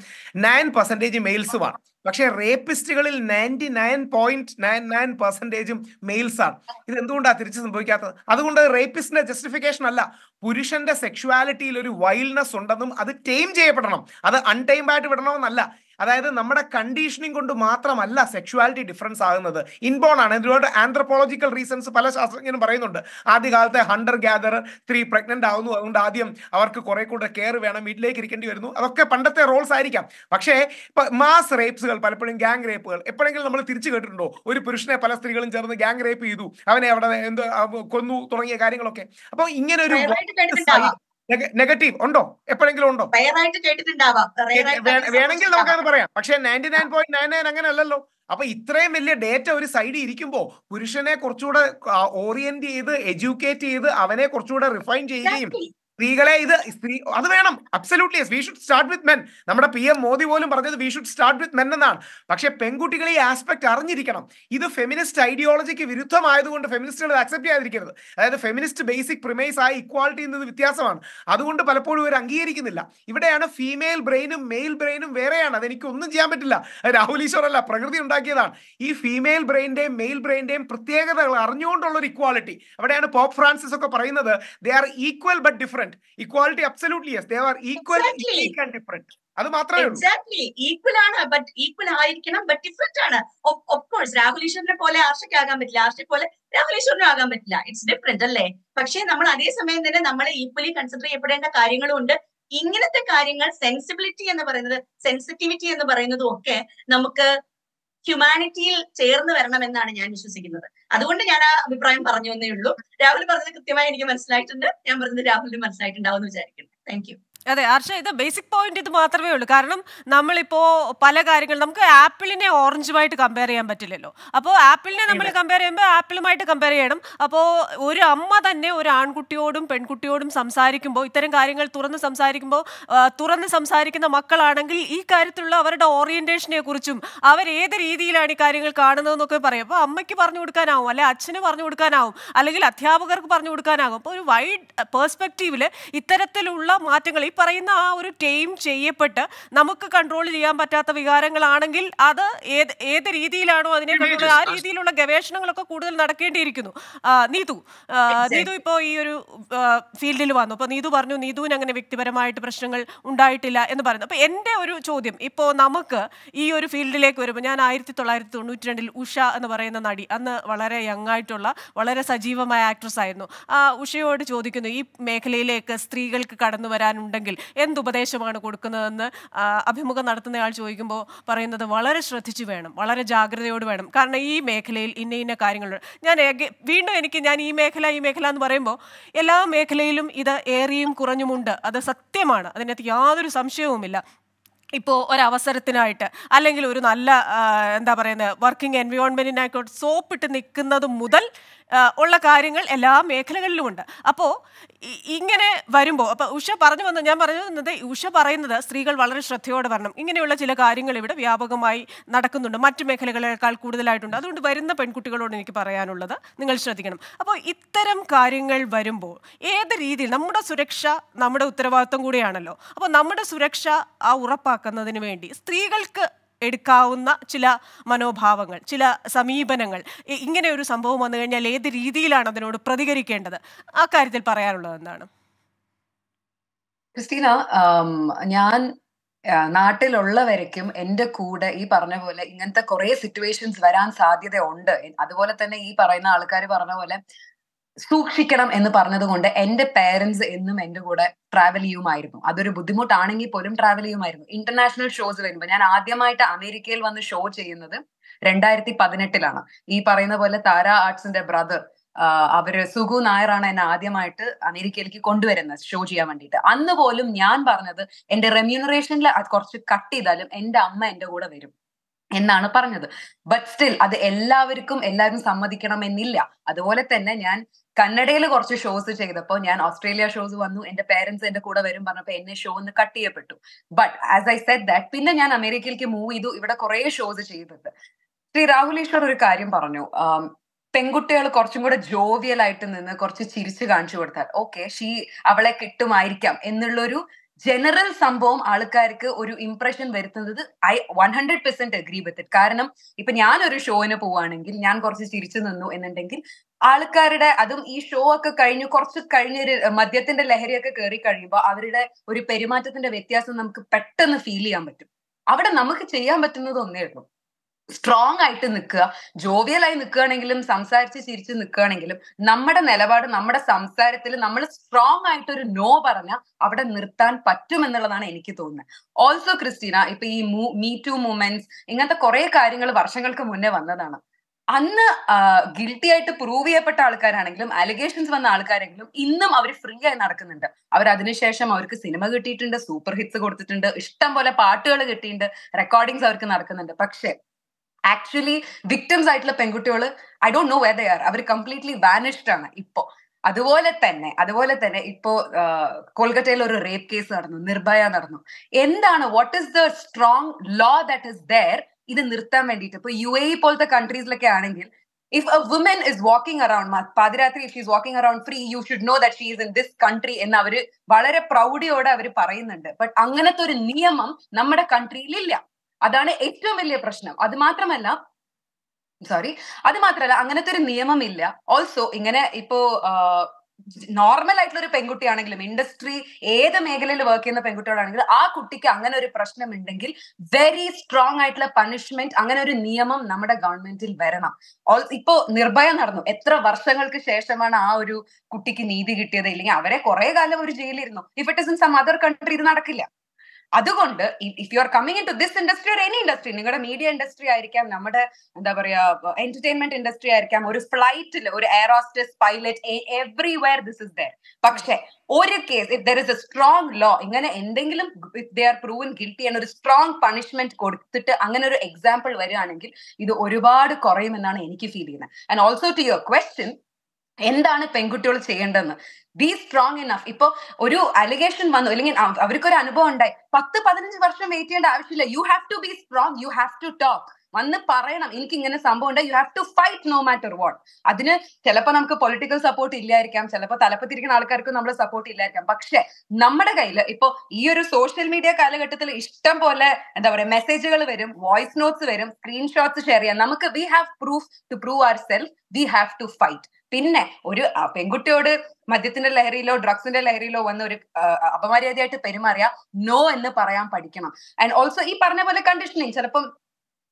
Speaker 3: നയൻ പെർസെൻറ്റേജ് മെയിൽസുമാണ് പക്ഷേ റേപ്പിസ്റ്റുകളിൽ ninety nine point nine nine പെർസെൻറ്റേജും മെയിൽസ് ആണ് ഇത് എന്തുകൊണ്ടാണ് തിരിച്ചു സംഭവിക്കാത്തത് അതുകൊണ്ട് റേപ്പിസ്റ്റിന്റെ ജസ്റ്റിഫിക്കേഷൻ അല്ല പുരുഷന്റെ സെക്ഷുവാലിറ്റിയിൽ ഒരു വൈൽഡ്നെസ് ഉണ്ടെന്നും അത് ടൈം ചെയ്യപ്പെടണം അത് അൺടൈംഡ് ആയിട്ട് വിടണമെന്നല്ല അതായത് നമ്മുടെ കണ്ടീഷനിങ് കൊണ്ട് മാത്രമല്ല സെക്ഷുവാലിറ്റി ഡിഫറൻസ് ആകുന്നത് ഇൻബോൺ ആണ് ഇതിനോട് ആന്ത്രപ്പോളജിക്കൽ റീസൺസ് പല ശാസ്ത്രജ്ഞരും പറയുന്നുണ്ട് ആദ്യകാലത്തെ ഹണ്ടർ ഗ്യാദർ സ്ത്രീ പ്രഗ്നന്റ് ആവുന്നു അതുകൊണ്ട് ആദ്യം അവർക്ക് കുറെ കൂടെ കെയർ വേണം വീട്ടിലേക്ക് ഇരിക്കേണ്ടി വരുന്നു അതൊക്കെ പണ്ടത്തെ റോൾസ് ആയിരിക്കാം പക്ഷേ മാസ് റേപ്സുകൾ പലപ്പോഴും ഗാങ് റേപ്പുകൾ എപ്പോഴെങ്കിലും നമ്മൾ തിരിച്ചു കേട്ടിട്ടുണ്ടോ ഒരു പുരുഷനെ പല സ്ത്രീകളും ചേർന്ന് ഗാങ് റേപ്പ് ചെയ്തു അവനെ അവിടെ എന്ത് കൊന്നു തുടങ്ങിയ കാര്യങ്ങളൊക്കെ അപ്പോൾ ഇങ്ങനെ ഒരു നെഗറ്റീവ് ഉണ്ടോ എപ്പോഴെങ്കിലും ഉണ്ടോ
Speaker 4: വേണമെങ്കിൽ നമുക്കത്
Speaker 3: പറയാം പക്ഷെ ninety nine point nine nine അങ്ങനെ അല്ലല്ലോ അപ്പൊ ഇത്രയും വലിയ ഡേറ്റ ഒരു സൈഡിൽ ഇരിക്കുമ്പോൾ പുരുഷനെ കുറച്ചുകൂടെ ഓറിയന്റ് ചെയ്ത് എഡ്യൂക്കേറ്റ് ചെയ്ത് അവനെ കുറച്ചുകൂടെ റിഫൈൻ ചെയ്യുകയും സ്ത്രീകളെ ഇത് സ്ത്രീ അത് വേണം yes we should start with men നമ്മുടെ പി എം മോദി പോലും പറഞ്ഞത് we should start with men എന്നാണ് പക്ഷെ പെൺകുട്ടികൾ ഈ ആസ്പെക്ട് അറിഞ്ഞിരിക്കണം ഇത് ഫെമിനിസ്റ്റ് ഐഡിയോളജിക്ക് വിരുദ്ധമായതുകൊണ്ട് ഫെമിനിസ്റ്റുകൾ അക്സെപ്റ്റ് ചെയ്യാതിരിക്കരുത് അതായത് ഫെമിനിസ്റ്റ് ബേസിക് പ്രിമേസ് ആയ ഇക്വാളിറ്റി എന്നത് വ്യത്യാസമാണ് അതുകൊണ്ട് പലപ്പോഴും ഇവർ അംഗീകരിക്കുന്നില്ല ഇവിടെയാണ് ഫീമെയിൽ ബ്രെയിനും മെയിൽ ബ്രെയിനും വേറെയാണ് അതെനിക്ക് ഒന്നും ചെയ്യാൻ പറ്റില്ല രാഹുൽ ഈശ്വർ അല്ല പ്രകൃതി ഉണ്ടാക്കിയതാണ് ഈ ഫീമെയിൽ ബ്രെയിൻ്റെയും മെയിൽ ബ്രെയിൻ്റെയും പ്രത്യേകതകൾ അറിഞ്ഞുകൊണ്ടുള്ള ഒരു ഇക്വാളിറ്റി അവിടെയാണ് പോപ്പ് ഫ്രാൻസിസ് ഒക്കെ പറയുന്നത് they are equal but differ different equality absolutely yes they are equal equal and different അത് മാത്രമേ എക്സാക്ട്ലി ഈക്വൽ ആണ്
Speaker 4: ബട്ട് ഈക്വൽ ആയിരിക്കണം ബട്ട് ഡിഫറെന്റ് ആണ് ഓഫ് കോഴ്സ് രാഹുൽ ഈശ്വറിനെ പോലെ ആർഷയ്ക്ക് ആകാൻ പറ്റില്ല ആർഷയ്ക്ക് പോലെ രാഹുൽ ഈശ്വറിനും ആകാൻ പറ്റില്ല ഇറ്റ്സ് ഡിഫറെന്റ് അല്ലേ പക്ഷേ നമ്മൾ അതേസമയം തന്നെ നമ്മൾ ഈക്വലി കൺസിഡർ ചെയ്യപ്പെടേണ്ട കാര്യങ്ങളും ഉണ്ട് ഇങ്ങനത്തെ കാര്യങ്ങൾ സെൻസിബിലിറ്റി എന്ന് പറയുന്നത് സെൻസിറ്റിവിറ്റി എന്ന് പറയുന്നതും ഒക്കെ നമുക്ക് ഹ്യൂമാനിറ്റിയിൽ ചേർന്ന് വരണമെന്നാണ് ഞാൻ വിശ്വസിക്കുന്നത് അതുകൊണ്ട് ഞാൻ ആ അഭിപ്രായം പറഞ്ഞു എന്നേ ഉള്ളൂ രാഹുൽ പറഞ്ഞത് കൃത്യമായി എനിക്ക് മനസ്സിലായിട്ടുണ്ട് ഞാൻ പറഞ്ഞത് രാഹുലിന് മനസ്സിലായിട്ടുണ്ടാവും എന്ന്
Speaker 1: വിചാരിക്കുന്നു താങ്ക് യു അതെ അർഷ ഇത് ബേസിക് പോയിന്റ് ഇത് മാത്രമേ ഉള്ളൂ കാരണം നമ്മളിപ്പോ പല കാര്യങ്ങൾ നമുക്ക് ആപ്പിളിനെ ഓറഞ്ചുമായിട്ട് കമ്പയർ ചെയ്യാൻ പറ്റില്ലല്ലോ അപ്പോൾ ആപ്പിളിനെ നമ്മൾ കമ്പയർ ചെയ്യുമ്പോൾ ആപ്പിളുമായിട്ട് കമ്പയർ ചെയ്യണം അപ്പോൾ ഒരു അമ്മ തന്നെ ഒരു ആൺകുട്ടിയോടും പെൺകുട്ടിയോടും സംസാരിക്കുമ്പോൾ ഇത്തരം കാര്യങ്ങൾ തുറന്ന് സംസാരിക്കുമ്പോൾ തുറന്ന് സംസാരിക്കുന്ന മക്കളാണെങ്കിൽ ഈ കാര്യത്തിലുള്ള അവരുടെ ഓറിയന്റേഷനെ കുറിച്ചും അവർ ഏത് രീതിയിലാണ് ഈ കാര്യങ്ങൾ കാണുന്നതെന്നൊക്കെ പറയും അപ്പോൾ അമ്മയ്ക്ക് പറഞ്ഞു കൊടുക്കാനാവും അല്ലെ അച്ഛന് പറഞ്ഞു കൊടുക്കാനാവും അല്ലെങ്കിൽ അധ്യാപകർക്ക് പറഞ്ഞു കൊടുക്കാനാകും അപ്പോൾ ഒരു വൈഡ് പേഴ്സ്പെക്റ്റീവിൽ ഇത്തരത്തിലുള്ള മാറ്റങ്ങൾ പറയുന്ന ആ ഒരു ടൈം ചെയ്യപ്പെട്ട് നമുക്ക് കൺട്രോൾ ചെയ്യാൻ പറ്റാത്ത വികാരങ്ങളാണെങ്കിൽ അത് ഏത് ഏത് രീതിയിലാണോ അതിനെ ആ രീതിയിലുള്ള ഗവേഷണങ്ങളൊക്കെ കൂടുതൽ നടക്കേണ്ടിയിരിക്കുന്നു നീതു നീതു ഇപ്പോൾ ഈ ഒരു ഫീൽഡിൽ വന്നു അപ്പോൾ നീതു പറഞ്ഞു നീതുവിന് അങ്ങനെ വ്യക്തിപരമായിട്ട് പ്രശ്നങ്ങൾ ഉണ്ടായിട്ടില്ല എന്ന് പറയുന്നു അപ്പോൾ എൻ്റെ ഒരു ചോദ്യം ഇപ്പോൾ നമുക്ക് ഈ ഒരു ഫീൽഡിലേക്ക് വരുമ്പോൾ ഞാൻ ആയിരത്തി തൊള്ളായിരത്തി തൊണ്ണൂറ്റി രണ്ടിൽ ഉഷ എന്ന് പറയുന്ന നടി അന്ന് വളരെ യങ് ആയിട്ടുള്ള വളരെ സജീവമായ ആക്ട്രസ് ആയിരുന്നു ഉഷയോട് ചോദിക്കുന്നു ഈ മേഖലയിലേക്ക് സ്ത്രീകൾക്ക് കടന്നു വരാനുണ്ടെങ്കിൽ എന്ത് എന്തുപദേശമാണ് കൊടുക്കുന്നതെന്ന് അഭിമുഖം നടത്തുന്നയാൾ ചോദിക്കുമ്പോൾ പറയുന്നത് വളരെ ശ്രദ്ധിച്ചു വേണം വളരെ ജാഗ്രതയോട് വേണം കാരണം ഈ മേഖലയിൽ ഇന്ന ഇന്ന കാര്യങ്ങളുണ്ട് ഞാൻ വീണ്ടും എനിക്ക് ഞാൻ ഈ മേഖല ഈ മേഖല എന്ന് പറയുമ്പോൾ എല്ലാ മേഖലയിലും ഇത് ഏറിയും കുറഞ്ഞുമുണ്ട് അത് സത്യമാണ് അതിനകത്ത് യാതൊരു സംശയവുമില്ല ഇപ്പോൾ ഒരവസരത്തിനായിട്ട് അല്ലെങ്കിൽ ഒരു നല്ല എന്താ പറയുന്നത് വർക്കിംഗ് എൻവയോൺമെൻറ്റിനായിക്കോട്ടെ സോപ്പിട്ട് നിൽക്കുന്നത് മുതൽ ഉള്ള കാര്യങ്ങൾ എല്ലാ മേഖലകളിലുമുണ്ട് അപ്പോൾ ഇങ്ങനെ വരുമ്പോൾ അപ്പൊ ഉഷ പറഞ്ഞു വന്ന ഞാൻ പറഞ്ഞു പറഞ്ഞത് ഉഷ പറയുന്നത് സ്ത്രീകൾ വളരെ ശ്രദ്ധയോടെ വരണം ഇങ്ങനെയുള്ള ചില കാര്യങ്ങൾ ഇവിടെ വ്യാപകമായി നടക്കുന്നുണ്ട് മറ്റു മേഖലകളേക്കാൾ കൂടുതലായിട്ടുണ്ട് അതുകൊണ്ട് വരുന്ന പെൺകുട്ടികളോട് എനിക്ക് പറയാനുള്ളത് നിങ്ങൾ ശ്രദ്ധിക്കണം അപ്പോൾ ഇത്തരം കാര്യങ്ങൾ വരുമ്പോൾ ഏത് രീതിയിൽ നമ്മുടെ സുരക്ഷ നമ്മുടെ ഉത്തരവാദിത്വം കൂടിയാണല്ലോ അപ്പോൾ നമ്മുടെ സുരക്ഷ ആ ഉറപ്പാക്കുന്നതിന് വേണ്ടി സ്ത്രീകൾക്ക് എടുക്കാവുന്ന ചില മനോഭാവങ്ങൾ ചില സമീപനങ്ങൾ ഇങ്ങനെ ഒരു സംഭവം വന്നു കഴിഞ്ഞാൽ ഏത് രീതിയിലാണ് അതിനോട് പ്രതികരിക്കേണ്ടത് ആ കാര്യത്തിൽ പറയാനുള്ളത് എന്താണ്
Speaker 5: ക്രിസ്റ്റീന ഞാൻ നാട്ടിലുള്ളവരേക്കും എൻ്റെ കൂടെ ഈ പറഞ്ഞ പോലെ ഇങ്ങനത്തെ കുറെ സിറ്റുവേഷൻസ് വരാൻ സാധ്യത ഉണ്ട് അതുപോലെ തന്നെ ഈ പറയുന്ന ആൾക്കാർ പറഞ്ഞ പോലെ സൂക്ഷിക്കണം എന്ന് പറഞ്ഞതുകൊണ്ട് എൻ്റെ പേരൻസ് എന്നും എൻ്റെ കൂടെ ട്രാവൽ ചെയ്യുമായിരുന്നു അതൊരു ബുദ്ധിമുട്ടാണെങ്കിൽ പോലും ട്രാവൽ ചെയ്യുമായിരുന്നു ഇന്റർനാഷണൽ ഷോസ് വരുമ്പോൾ ഞാൻ ആദ്യമായിട്ട് അമേരിക്കയിൽ വന്ന് ഷോ ചെയ്യുന്നത് രണ്ടായിരത്തി പതിനെട്ടിലാണ് ഈ പറയുന്ന പോലെ താര ആർട്സിന്റെ ബ്രദർ അവര് സുഗു നായറാണ് എന്നെ ആദ്യമായിട്ട് അമേരിക്കയിലേക്ക് കൊണ്ടുവരുന്നത് ഷോ ചെയ്യാൻ വേണ്ടിയിട്ട് അന്ന് പോലും ഞാൻ പറഞ്ഞത് എന്റെ റെമ്യൂണറേഷനിൽ കുറച്ച് കട്ട് ചെയ്താലും എന്റെ അമ്മ എന്റെ കൂടെ വരും എന്നാണ് പറഞ്ഞത് ബട്ട് സ്റ്റിൽ അത് എല്ലാവർക്കും എല്ലാവരും സമ്മതിക്കണമെന്നില്ല അതുപോലെ തന്നെ ഞാൻ കന്നഡയിൽ കുറച്ച് ഷോസ് ചെയ്തപ്പോൾ ഞാൻ ഓസ്ട്രേലിയ ഷോസ് വന്നു എന്റെ പേരൻസ് എന്റെ കൂടെ വരും പറഞ്ഞപ്പോൾ എന്നെ ഷോ ഒന്ന് കട്ട് ചെയ്യപ്പെട്ടു but as I said that പിന്നെ ഞാൻ അമേരിക്കയിലേക്ക് മൂവ് ചെയ്തു ഇവിടെ കുറെ ഷോസ് ചെയ്തിട്ട് ശ്രീ രാഹുൽ ഈശ്വർ ഒരു കാര്യം പറഞ്ഞു പെൺകുട്ടികൾ കുറച്ചും കൂടെ ജോവിയൽ ആയിട്ട് നിന്ന് കുറച്ച് ചിരിച്ചു കാണിച്ചു കൊടുത്താൽ ഓക്കെ ഷീ അവളെ കിട്ടുമായിരിക്കാം എന്നുള്ളൊരു ജനറൽ സംഭവം ആൾക്കാർക്ക് ഒരു ഇംപ്രഷൻ വരുത്തുന്നത് I one hundred percent agree with it കാരണം ഇപ്പൊ ഞാനൊരു ഷോയിന് പോവാണെങ്കിൽ ഞാൻ കുറച്ച് ചിരിച്ചു നിന്നു എന്നുണ്ടെങ്കിൽ ആൾക്കാരുടെ അതും ഈ ഷോ ഒക്കെ കഴിഞ്ഞ് കുറച്ച് കഴിഞ്ഞൊരു മദ്യത്തിന്റെ ലഹരിയൊക്കെ കയറി കഴിയുമ്പോൾ അവരുടെ ഒരു പെരുമാറ്റത്തിന്റെ വ്യത്യാസം നമുക്ക് പെട്ടെന്ന് ഫീൽ ചെയ്യാൻ പറ്റും അവിടെ നമുക്ക് ചെയ്യാൻ പറ്റുന്നത് ഒന്നേ ഉള്ളൂ സ്ട്രോങ് ആയിട്ട് നിൽക്കുക ജോവിയലായി നിൽക്കുകയാണെങ്കിലും സംസാരിച്ച് ചിരിച്ച് നിൽക്കുകയാണെങ്കിലും നമ്മുടെ നിലപാട് നമ്മുടെ സംസാരത്തിൽ നമ്മൾ സ്ട്രോങ് ആയിട്ട് ഒരു നോ പറഞ്ഞാൽ അവിടെ നിർത്താൻ പറ്റുമെന്നുള്ളതാണ് എനിക്ക് തോന്നുന്നത് ഓൾസോ ക്രിസ്റ്റീന ഇപ്പൊ ഈ മീ ടു മൂമെന്റ്സ് ഇങ്ങനത്തെ കുറെ കാര്യങ്ങൾ വർഷങ്ങൾക്ക് മുന്നേ വന്നതാണ് അന്ന് ഗിൽട്ടി ആയിട്ട് പ്രൂവ് ചെയ്യപ്പെട്ട ആൾക്കാരാണെങ്കിലും അലിഗേഷൻസ് വന്ന ആൾക്കാരെങ്കിലും ഇന്നും അവർ ഫ്രീ ആയി നടക്കുന്നുണ്ട് അവർ അതിനുശേഷം അവർക്ക് സിനിമ കിട്ടിയിട്ടുണ്ട് സൂപ്പർ ഹിറ്റ്സ് കൊടുത്തിട്ടുണ്ട് ഇഷ്ടം പോലെ പാട്ടുകൾ കിട്ടിയിട്ടുണ്ട് റെക്കോർഡിങ്സ് അവർക്ക് നടക്കുന്നുണ്ട് പക്ഷേ ആക്ച്വലി വിക്ടിംസ് ആയിട്ടുള്ള പെൺകുട്ടികൾ I do know whether are അവർ കംപ്ലീറ്റ്ലി വാനിഷ്ഡ് ആണ് ഇപ്പോ അതുപോലെ തന്നെ അതുപോലെ തന്നെ ഇപ്പോ കൊൽക്കത്തയിൽ ഒരു റേപ്പ് കേസ് നടന്നു നിർഭയ നടന്നു എന്താണ് what is the strong law that is there ഇത് നിർത്താൻ വേണ്ടിയിട്ട് ഇപ്പൊ യു എ e പോലത്തെ കൺട്രീസിലൊക്കെ ആണെങ്കിൽ if a woman is walking around പാതിരാത്രി if she's walking around free you should know that she's in this country എന്ന് അവർ വളരെ പ്രൗഢിയോടെ അവർ പറയുന്നുണ്ട് ബട്ട് അങ്ങനത്തെ ഒരു നിയമം നമ്മുടെ കൺട്രിയിൽ ഇല്ല അതാണ് ഏറ്റവും വലിയ പ്രശ്നം അത് മാത്രമല്ല സോറി അത് മാത്രമല്ല അങ്ങനത്തെ ഒരു നിയമമില്ല ഓൾസോ ഇങ്ങനെ ഇപ്പോ നോർമൽ ആയിട്ടുള്ള ഒരു പെൺകുട്ടിയാണെങ്കിലും ഇൻഡസ്ട്രി ഏത് മേഖലയിൽ വർക്ക് ചെയ്യുന്ന പെൺകുട്ടികളാണെങ്കിലും ആ കുട്ടിക്ക് അങ്ങനെ ഒരു പ്രശ്നം ഉണ്ടെങ്കിൽ വെരി സ്ട്രോങ് ആയിട്ടുള്ള പണിഷ്മെന്റ് അങ്ങനെ ഒരു നിയമം നമ്മുടെ ഗവൺമെന്റിൽ വരണം ഇപ്പോ നിർഭയ നടന്നു എത്ര വർഷങ്ങൾക്ക് ശേഷമാണ് ആ ഒരു കുട്ടിക്ക് നീതി കിട്ടിയത് ഇല്ലെങ്കിൽ അവരെ കുറെ കാലം ഒരു ജയിലിരുന്നു if it is in some other country ഇത് നടക്കില്ല അതുകൊണ്ട് if you are coming in to this industry or any industry നിങ്ങളുടെ മീഡിയ ഇൻഡസ്ട്രി ആയിരിക്കാം നമ്മുടെ എന്താ പറയാ എന്റർടൈൻമെന്റ് ഇൻഡസ്ട്രി ആയിരിക്കാം ഒരു ഫ്ലൈറ്റിൽ ഒരു air hostess pilot everywhere this is there പക്ഷേ ഒരു case if there is a strong law ഇങ്ങനെ എന്തെങ്കിലും if they are proven guilty എന്ന ഒരു സ്ട്രോങ് പണിഷ്മെന്റ് കൊടുത്തിട്ട് അങ്ങനെ ഒരു എക്സാമ്പിൾ വരികയാണെങ്കിൽ ഇത് ഒരുപാട് കുറയുമെന്നാണ് എനിക്ക് ഫീൽ ചെയ്യുന്നത് and also to your question എന്താണ് പെൺകുട്ടികൾ ചെയ്യേണ്ടതെന്ന് ബി സ്ട്രോങ് ഇനഫ് ഇപ്പൊ ഒരു അലിഗേഷൻ വന്നു അല്ലെങ്കിൽ അവർക്കൊരു അനുഭവം ഉണ്ടായി പത്ത് പതിനഞ്ച് വർഷം വെയിറ്റ് ചെയ്യേണ്ട ആവശ്യമില്ല you have to be strong you have to talk വന്ന് പറയണം എനിക്ക് ഇങ്ങനെ സംഭവം ഉണ്ട് you have to fight no matter what അതിന് ചിലപ്പോൾ നമുക്ക് പൊളിറ്റിക്കൽ സപ്പോർട്ട് ഇല്ലായിരിക്കാം ചിലപ്പോൾ തലപ്പത്തിരിക്കുന്ന ആൾക്കാർക്ക് നമ്മൾ സപ്പോർട്ട് ഇല്ലായിരിക്കാം പക്ഷെ നമ്മുടെ കയ്യിൽ ഇപ്പോ ഈ ഒരു സോഷ്യൽ മീഡിയ കാലഘട്ടത്തിൽ ഇഷ്ടം പോലെ എന്താ പറയുക മെസ്സേജുകൾ വരും വോയിസ് നോട്ട്സ് വരും സ്ക്രീൻഷോട്ട്സ് ഷെയർ ചെയ്യാം നമുക്ക് we have proof to prove ourselves we have to fight പിന്നെ ഒരു പെൺകുട്ടിയോട് മദ്യത്തിന്റെ ലഹരിയിലോ ഡ്രഗ്സിന്റെ ലഹരിയിലോ വന്ന ഒരു അപമര്യാദയായിട്ട് പെരുമാറിയ നോ എന്ന് പറയാൻ പഠിക്കണം ആൻഡ് ഓൾസോ ഈ പറഞ്ഞ പോലെ കണ്ടീഷനിങ് ചിലപ്പം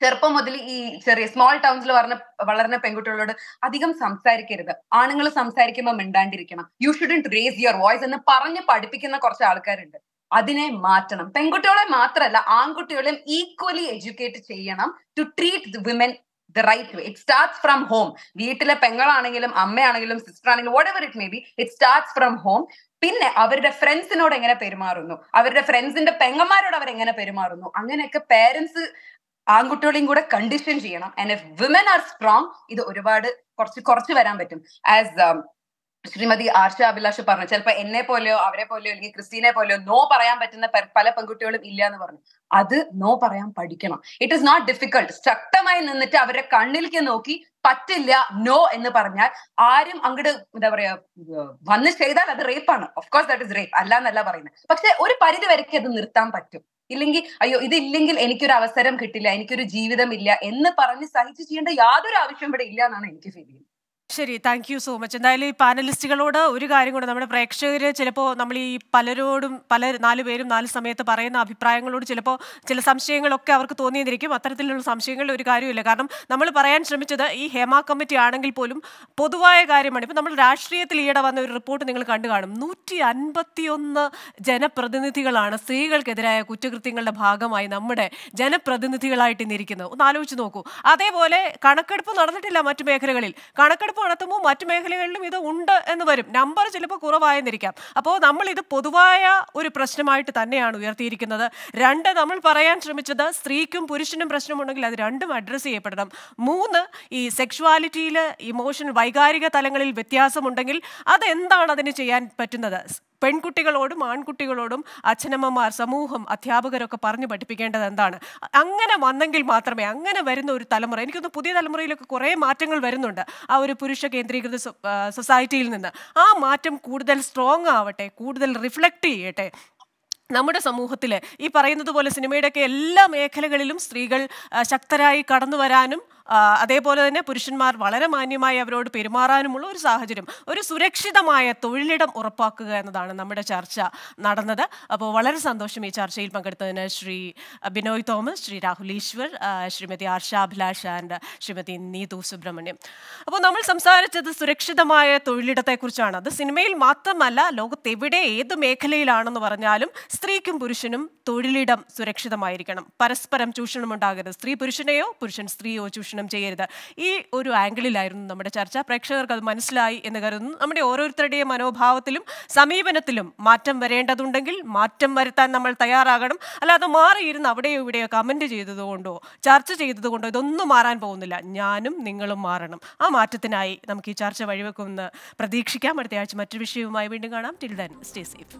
Speaker 5: ചെറുപ്പം മുതൽ ഈ ചെറിയ സ്മോൾ ടൗൺസിൽ വളർന്ന വളർന്ന പെൺകുട്ടികളോട് അധികം സംസാരിക്കരുത് ആണുങ്ങൾ സംസാരിക്കുമ്പോൾ മിണ്ടാണ്ടിരിക്കണം you shouldn't raise your voice എന്ന് പറഞ്ഞ് പഠിപ്പിക്കുന്ന കുറച്ച് ആൾക്കാരുണ്ട് അതിനെ മാറ്റണം പെൺകുട്ടികളെ മാത്രമല്ല ആൺകുട്ടികളെയും ഈക്വലി എഡ്യൂക്കേറ്റ് ചെയ്യണം to treat women the right way it starts from home വീട്ടിലെ പെങ്ങളാണെങ്കിലും അമ്മയാണെങ്കിലും സിസ്റ്റർ ആണെങ്കിലും whatever it may be it starts from home പിന്നെ അവരുടെ ഫ്രണ്ട്സിനോട് എങ്ങനെ പെരുമാറുന്നു അവരുടെ ഫ്രണ്ട്സിന്റെ പെങ്ങന്മാരോട് അവർ എങ്ങനെ പെരുമാറുന്നു അങ്ങനെയൊക്കെ പേരൻസ് ആൺകുട്ടികളെയും കൂടെ കണ്ടീഷൻ ചെയ്യണം and if women are strong ഇത് ഒരുപാട് കുറച്ച് കുറച്ച് വരാൻ പറ്റും ആസ് ശ്രീമതി ആർഷ അഭിലാഷ് പറഞ്ഞു ചിലപ്പോ എന്നെ പോലെയോ അവരെ പോലെയോ അല്ലെങ്കിൽ ക്രിസ്റ്റീനെ പോലെയോ നോ പറയാൻ പറ്റുന്ന പല പെൺകുട്ടികളും ഇല്ല എന്ന് പറഞ്ഞു അത് നോ പറയാൻ പഠിക്കണം ഇറ്റ് ഇസ് നോട്ട് ഡിഫിക്കൾട്ട് ശക്തമായി നിന്നിട്ട് അവരെ കണ്ണിലേക്ക് നോക്കി പറ്റില്ല നോ എന്ന് പറഞ്ഞാൽ ആരും അങ്ങോട്ട് എന്താ പറയാ വന്ന് ചെയ്താൽ അത് റേപ്പാണ് ഓഫ്കോഴ്സ് ദാറ്റ് ഇസ് റേപ്പ് അല്ല എന്നല്ല പറയുന്നത് പക്ഷെ ഒരു പരിധി വരയ്ക്ക് അത് നിർത്താൻ പറ്റും ഇല്ലെങ്കിൽ അയ്യോ ഇതില്ലെങ്കിൽ എനിക്കൊരു അവസരം കിട്ടില്ല എനിക്കൊരു ജീവിതമില്ല എന്ന് പറഞ്ഞ് സഹിച്ച് ചെയ്യേണ്ട യാതൊരു ആവശ്യം ഇവിടെ ഇല്ല എന്നാണ് എനിക്ക് ഫീൽ ചെയ്യുന്നത് ശരി
Speaker 1: താങ്ക് യു സോ മച്ച് എന്തായാലും ഈ പാനലിസ്റ്റുകളോട് ഒരു കാര്യം കൂടെ നമ്മുടെ പ്രേക്ഷകർ ചിലപ്പോൾ നമ്മൾ ഈ പലരോടും പല നാല് പേരും നാല് സമയത്ത് പറയുന്ന അഭിപ്രായങ്ങളോട് ചിലപ്പോൾ ചില സംശയങ്ങളൊക്കെ അവർക്ക് തോന്നിയെന്നിരിക്കും അത്തരത്തിലുള്ള സംശയങ്ങളിൽ ഒരു കാര്യമില്ല കാരണം നമ്മൾ പറയാൻ ശ്രമിച്ചത് ഈ ഹേമ കമ്മിറ്റി ആണെങ്കിൽ പോലും പൊതുവായ കാര്യമാണ് ഇപ്പം നമ്മൾ രാഷ്ട്രീയത്തിൽ ഈയിടെ വന്ന ഒരു റിപ്പോർട്ട് നിങ്ങൾ കണ്ടു കാണും നൂറ്റി അൻപത്തിയൊന്ന് ജനപ്രതിനിധികളാണ് സ്ത്രീകൾക്കെതിരായ കുറ്റകൃത്യങ്ങളുടെ ഭാഗമായി നമ്മുടെ ജനപ്രതിനിധികളായിട്ട് ഇന്നിരിക്കുന്നത് ഒന്ന് ആലോചിച്ച് നോക്കൂ അതേപോലെ കണക്കെടുപ്പ് നടന്നിട്ടില്ല മറ്റു മേഖലകളിൽ കണക്കെടുപ്പ് നടത്തുമ്പോൾ മറ്റു മേഖലകളിലും ഇത് ഉണ്ട് എന്ന് വരും നമ്പർ ചിലപ്പോൾ കുറവായെന്നിരിക്കാം അപ്പോൾ നമ്മൾ ഇത് പൊതുവായ ഒരു പ്രശ്നമായിട്ട് തന്നെയാണ് ഉയർത്തിയിരിക്കുന്നത് രണ്ട് നമ്മൾ പറയാൻ ശ്രമിച്ചത് സ്ത്രീക്കും പുരുഷനും പ്രശ്നമുണ്ടെങ്കിൽ അത് രണ്ടും അഡ്രസ്സ് ചെയ്യപ്പെടണം മൂന്ന് ഈ സെക്ഷുവാലിറ്റിയിൽ ഇമോഷൻ വൈകാരിക തലങ്ങളിൽ വ്യത്യാസമുണ്ടെങ്കിൽ അതെന്താണ് അതിന് ചെയ്യാൻ പറ്റുന്നത് പെൺകുട്ടികളോടും ആൺകുട്ടികളോടും അച്ഛനമ്മമാർ സമൂഹം അധ്യാപകരൊക്കെ പറഞ്ഞു പഠിപ്പിക്കേണ്ടത് എന്താണ് അങ്ങനെ വന്നെങ്കിൽ മാത്രമേ അങ്ങനെ വരുന്ന ഒരു തലമുറ എനിക്കൊന്ന് പുതിയ തലമുറയിലൊക്കെ കുറേ മാറ്റങ്ങൾ വരുന്നുണ്ട് ആ ഒരു പുരുഷ കേന്ദ്രീകൃത സൊസൈറ്റിയിൽ നിന്ന് ആ മാറ്റം കൂടുതൽ സ്ട്രോങ് ആവട്ടെ കൂടുതൽ റിഫ്ലക്റ്റ് ചെയ്യട്ടെ നമ്മുടെ സമൂഹത്തിൽ ഈ പറയുന്നത് പോലെ സിനിമയുടെയൊക്കെ എല്ലാ മേഖലകളിലും സ്ത്രീകൾ ശക്തരായി കടന്നു വരാനും അതേപോലെ തന്നെ പുരുഷന്മാർ വളരെ മാന്യമായി അവരോട് പെരുമാറാനുമുള്ള ഒരു സാഹചര്യം ഒരു സുരക്ഷിതമായ തൊഴിലിടം ഉറപ്പാക്കുക എന്നതാണ് നമ്മുടെ ചർച്ച നടന്നത് അപ്പോൾ വളരെ സന്തോഷം ഈ ചർച്ചയിൽ പങ്കെടുത്തതിന് ശ്രീ ബിനോയ് തോമസ് ശ്രീ രാഹുൽ ഈശ്വർ ശ്രീമതി ആർഷ അഭിലാഷ് ആൻഡ് ശ്രീമതി നീതു സുബ്രഹ്മണ്യം അപ്പോൾ നമ്മൾ സംസാരിച്ചത് സുരക്ഷിതമായ തൊഴിലിടത്തെക്കുറിച്ചാണ് അത് സിനിമയിൽ മാത്രമല്ല ലോകത്തെവിടെ ഏത് മേഖലയിലാണെന്ന് പറഞ്ഞാലും സ്ത്രീക്കും പുരുഷനും തൊഴിലിടം സുരക്ഷിതമായിരിക്കണം പരസ്പരം ചൂഷണം ഉണ്ടാകരുത് സ്ത്രീ പുരുഷനെയോ പുരുഷൻ സ്ത്രീയോ ചൂഷണം ചൂഷണം ചെയ്യരുത് ഈ ഒരു ആംഗിളിലായിരുന്നു നമ്മുടെ ചർച്ച പ്രേക്ഷകർക്ക് അത് മനസ്സിലായി എന്ന് കരുതുന്നു നമ്മുടെ ഓരോരുത്തരുടെയും മനോഭാവത്തിലും സമീപനത്തിലും മാറ്റം വരേണ്ടതുണ്ടെങ്കിൽ മാറ്റം വരുത്താൻ നമ്മൾ തയ്യാറാകണം അല്ലാതെ മാറിയിരുന്ന് അവിടെയോ ഇവിടെയോ കമൻറ്റ് ചെയ്തതുകൊണ്ടോ ചർച്ച ചെയ്തതുകൊണ്ടോ ഇതൊന്നും മാറാൻ പോകുന്നില്ല ഞാനും നിങ്ങളും മാറണം ആ മാറ്റത്തിനായി നമുക്ക് ഈ ചർച്ച വഴിവെക്കുമെന്ന് പ്രതീക്ഷിക്കാം അടുത്തയാഴ്ച മറ്റൊരു വിഷയവുമായി വീണ്ടും കാണാം ടിൽ ദൻ സ്റ്റേ സേഫ്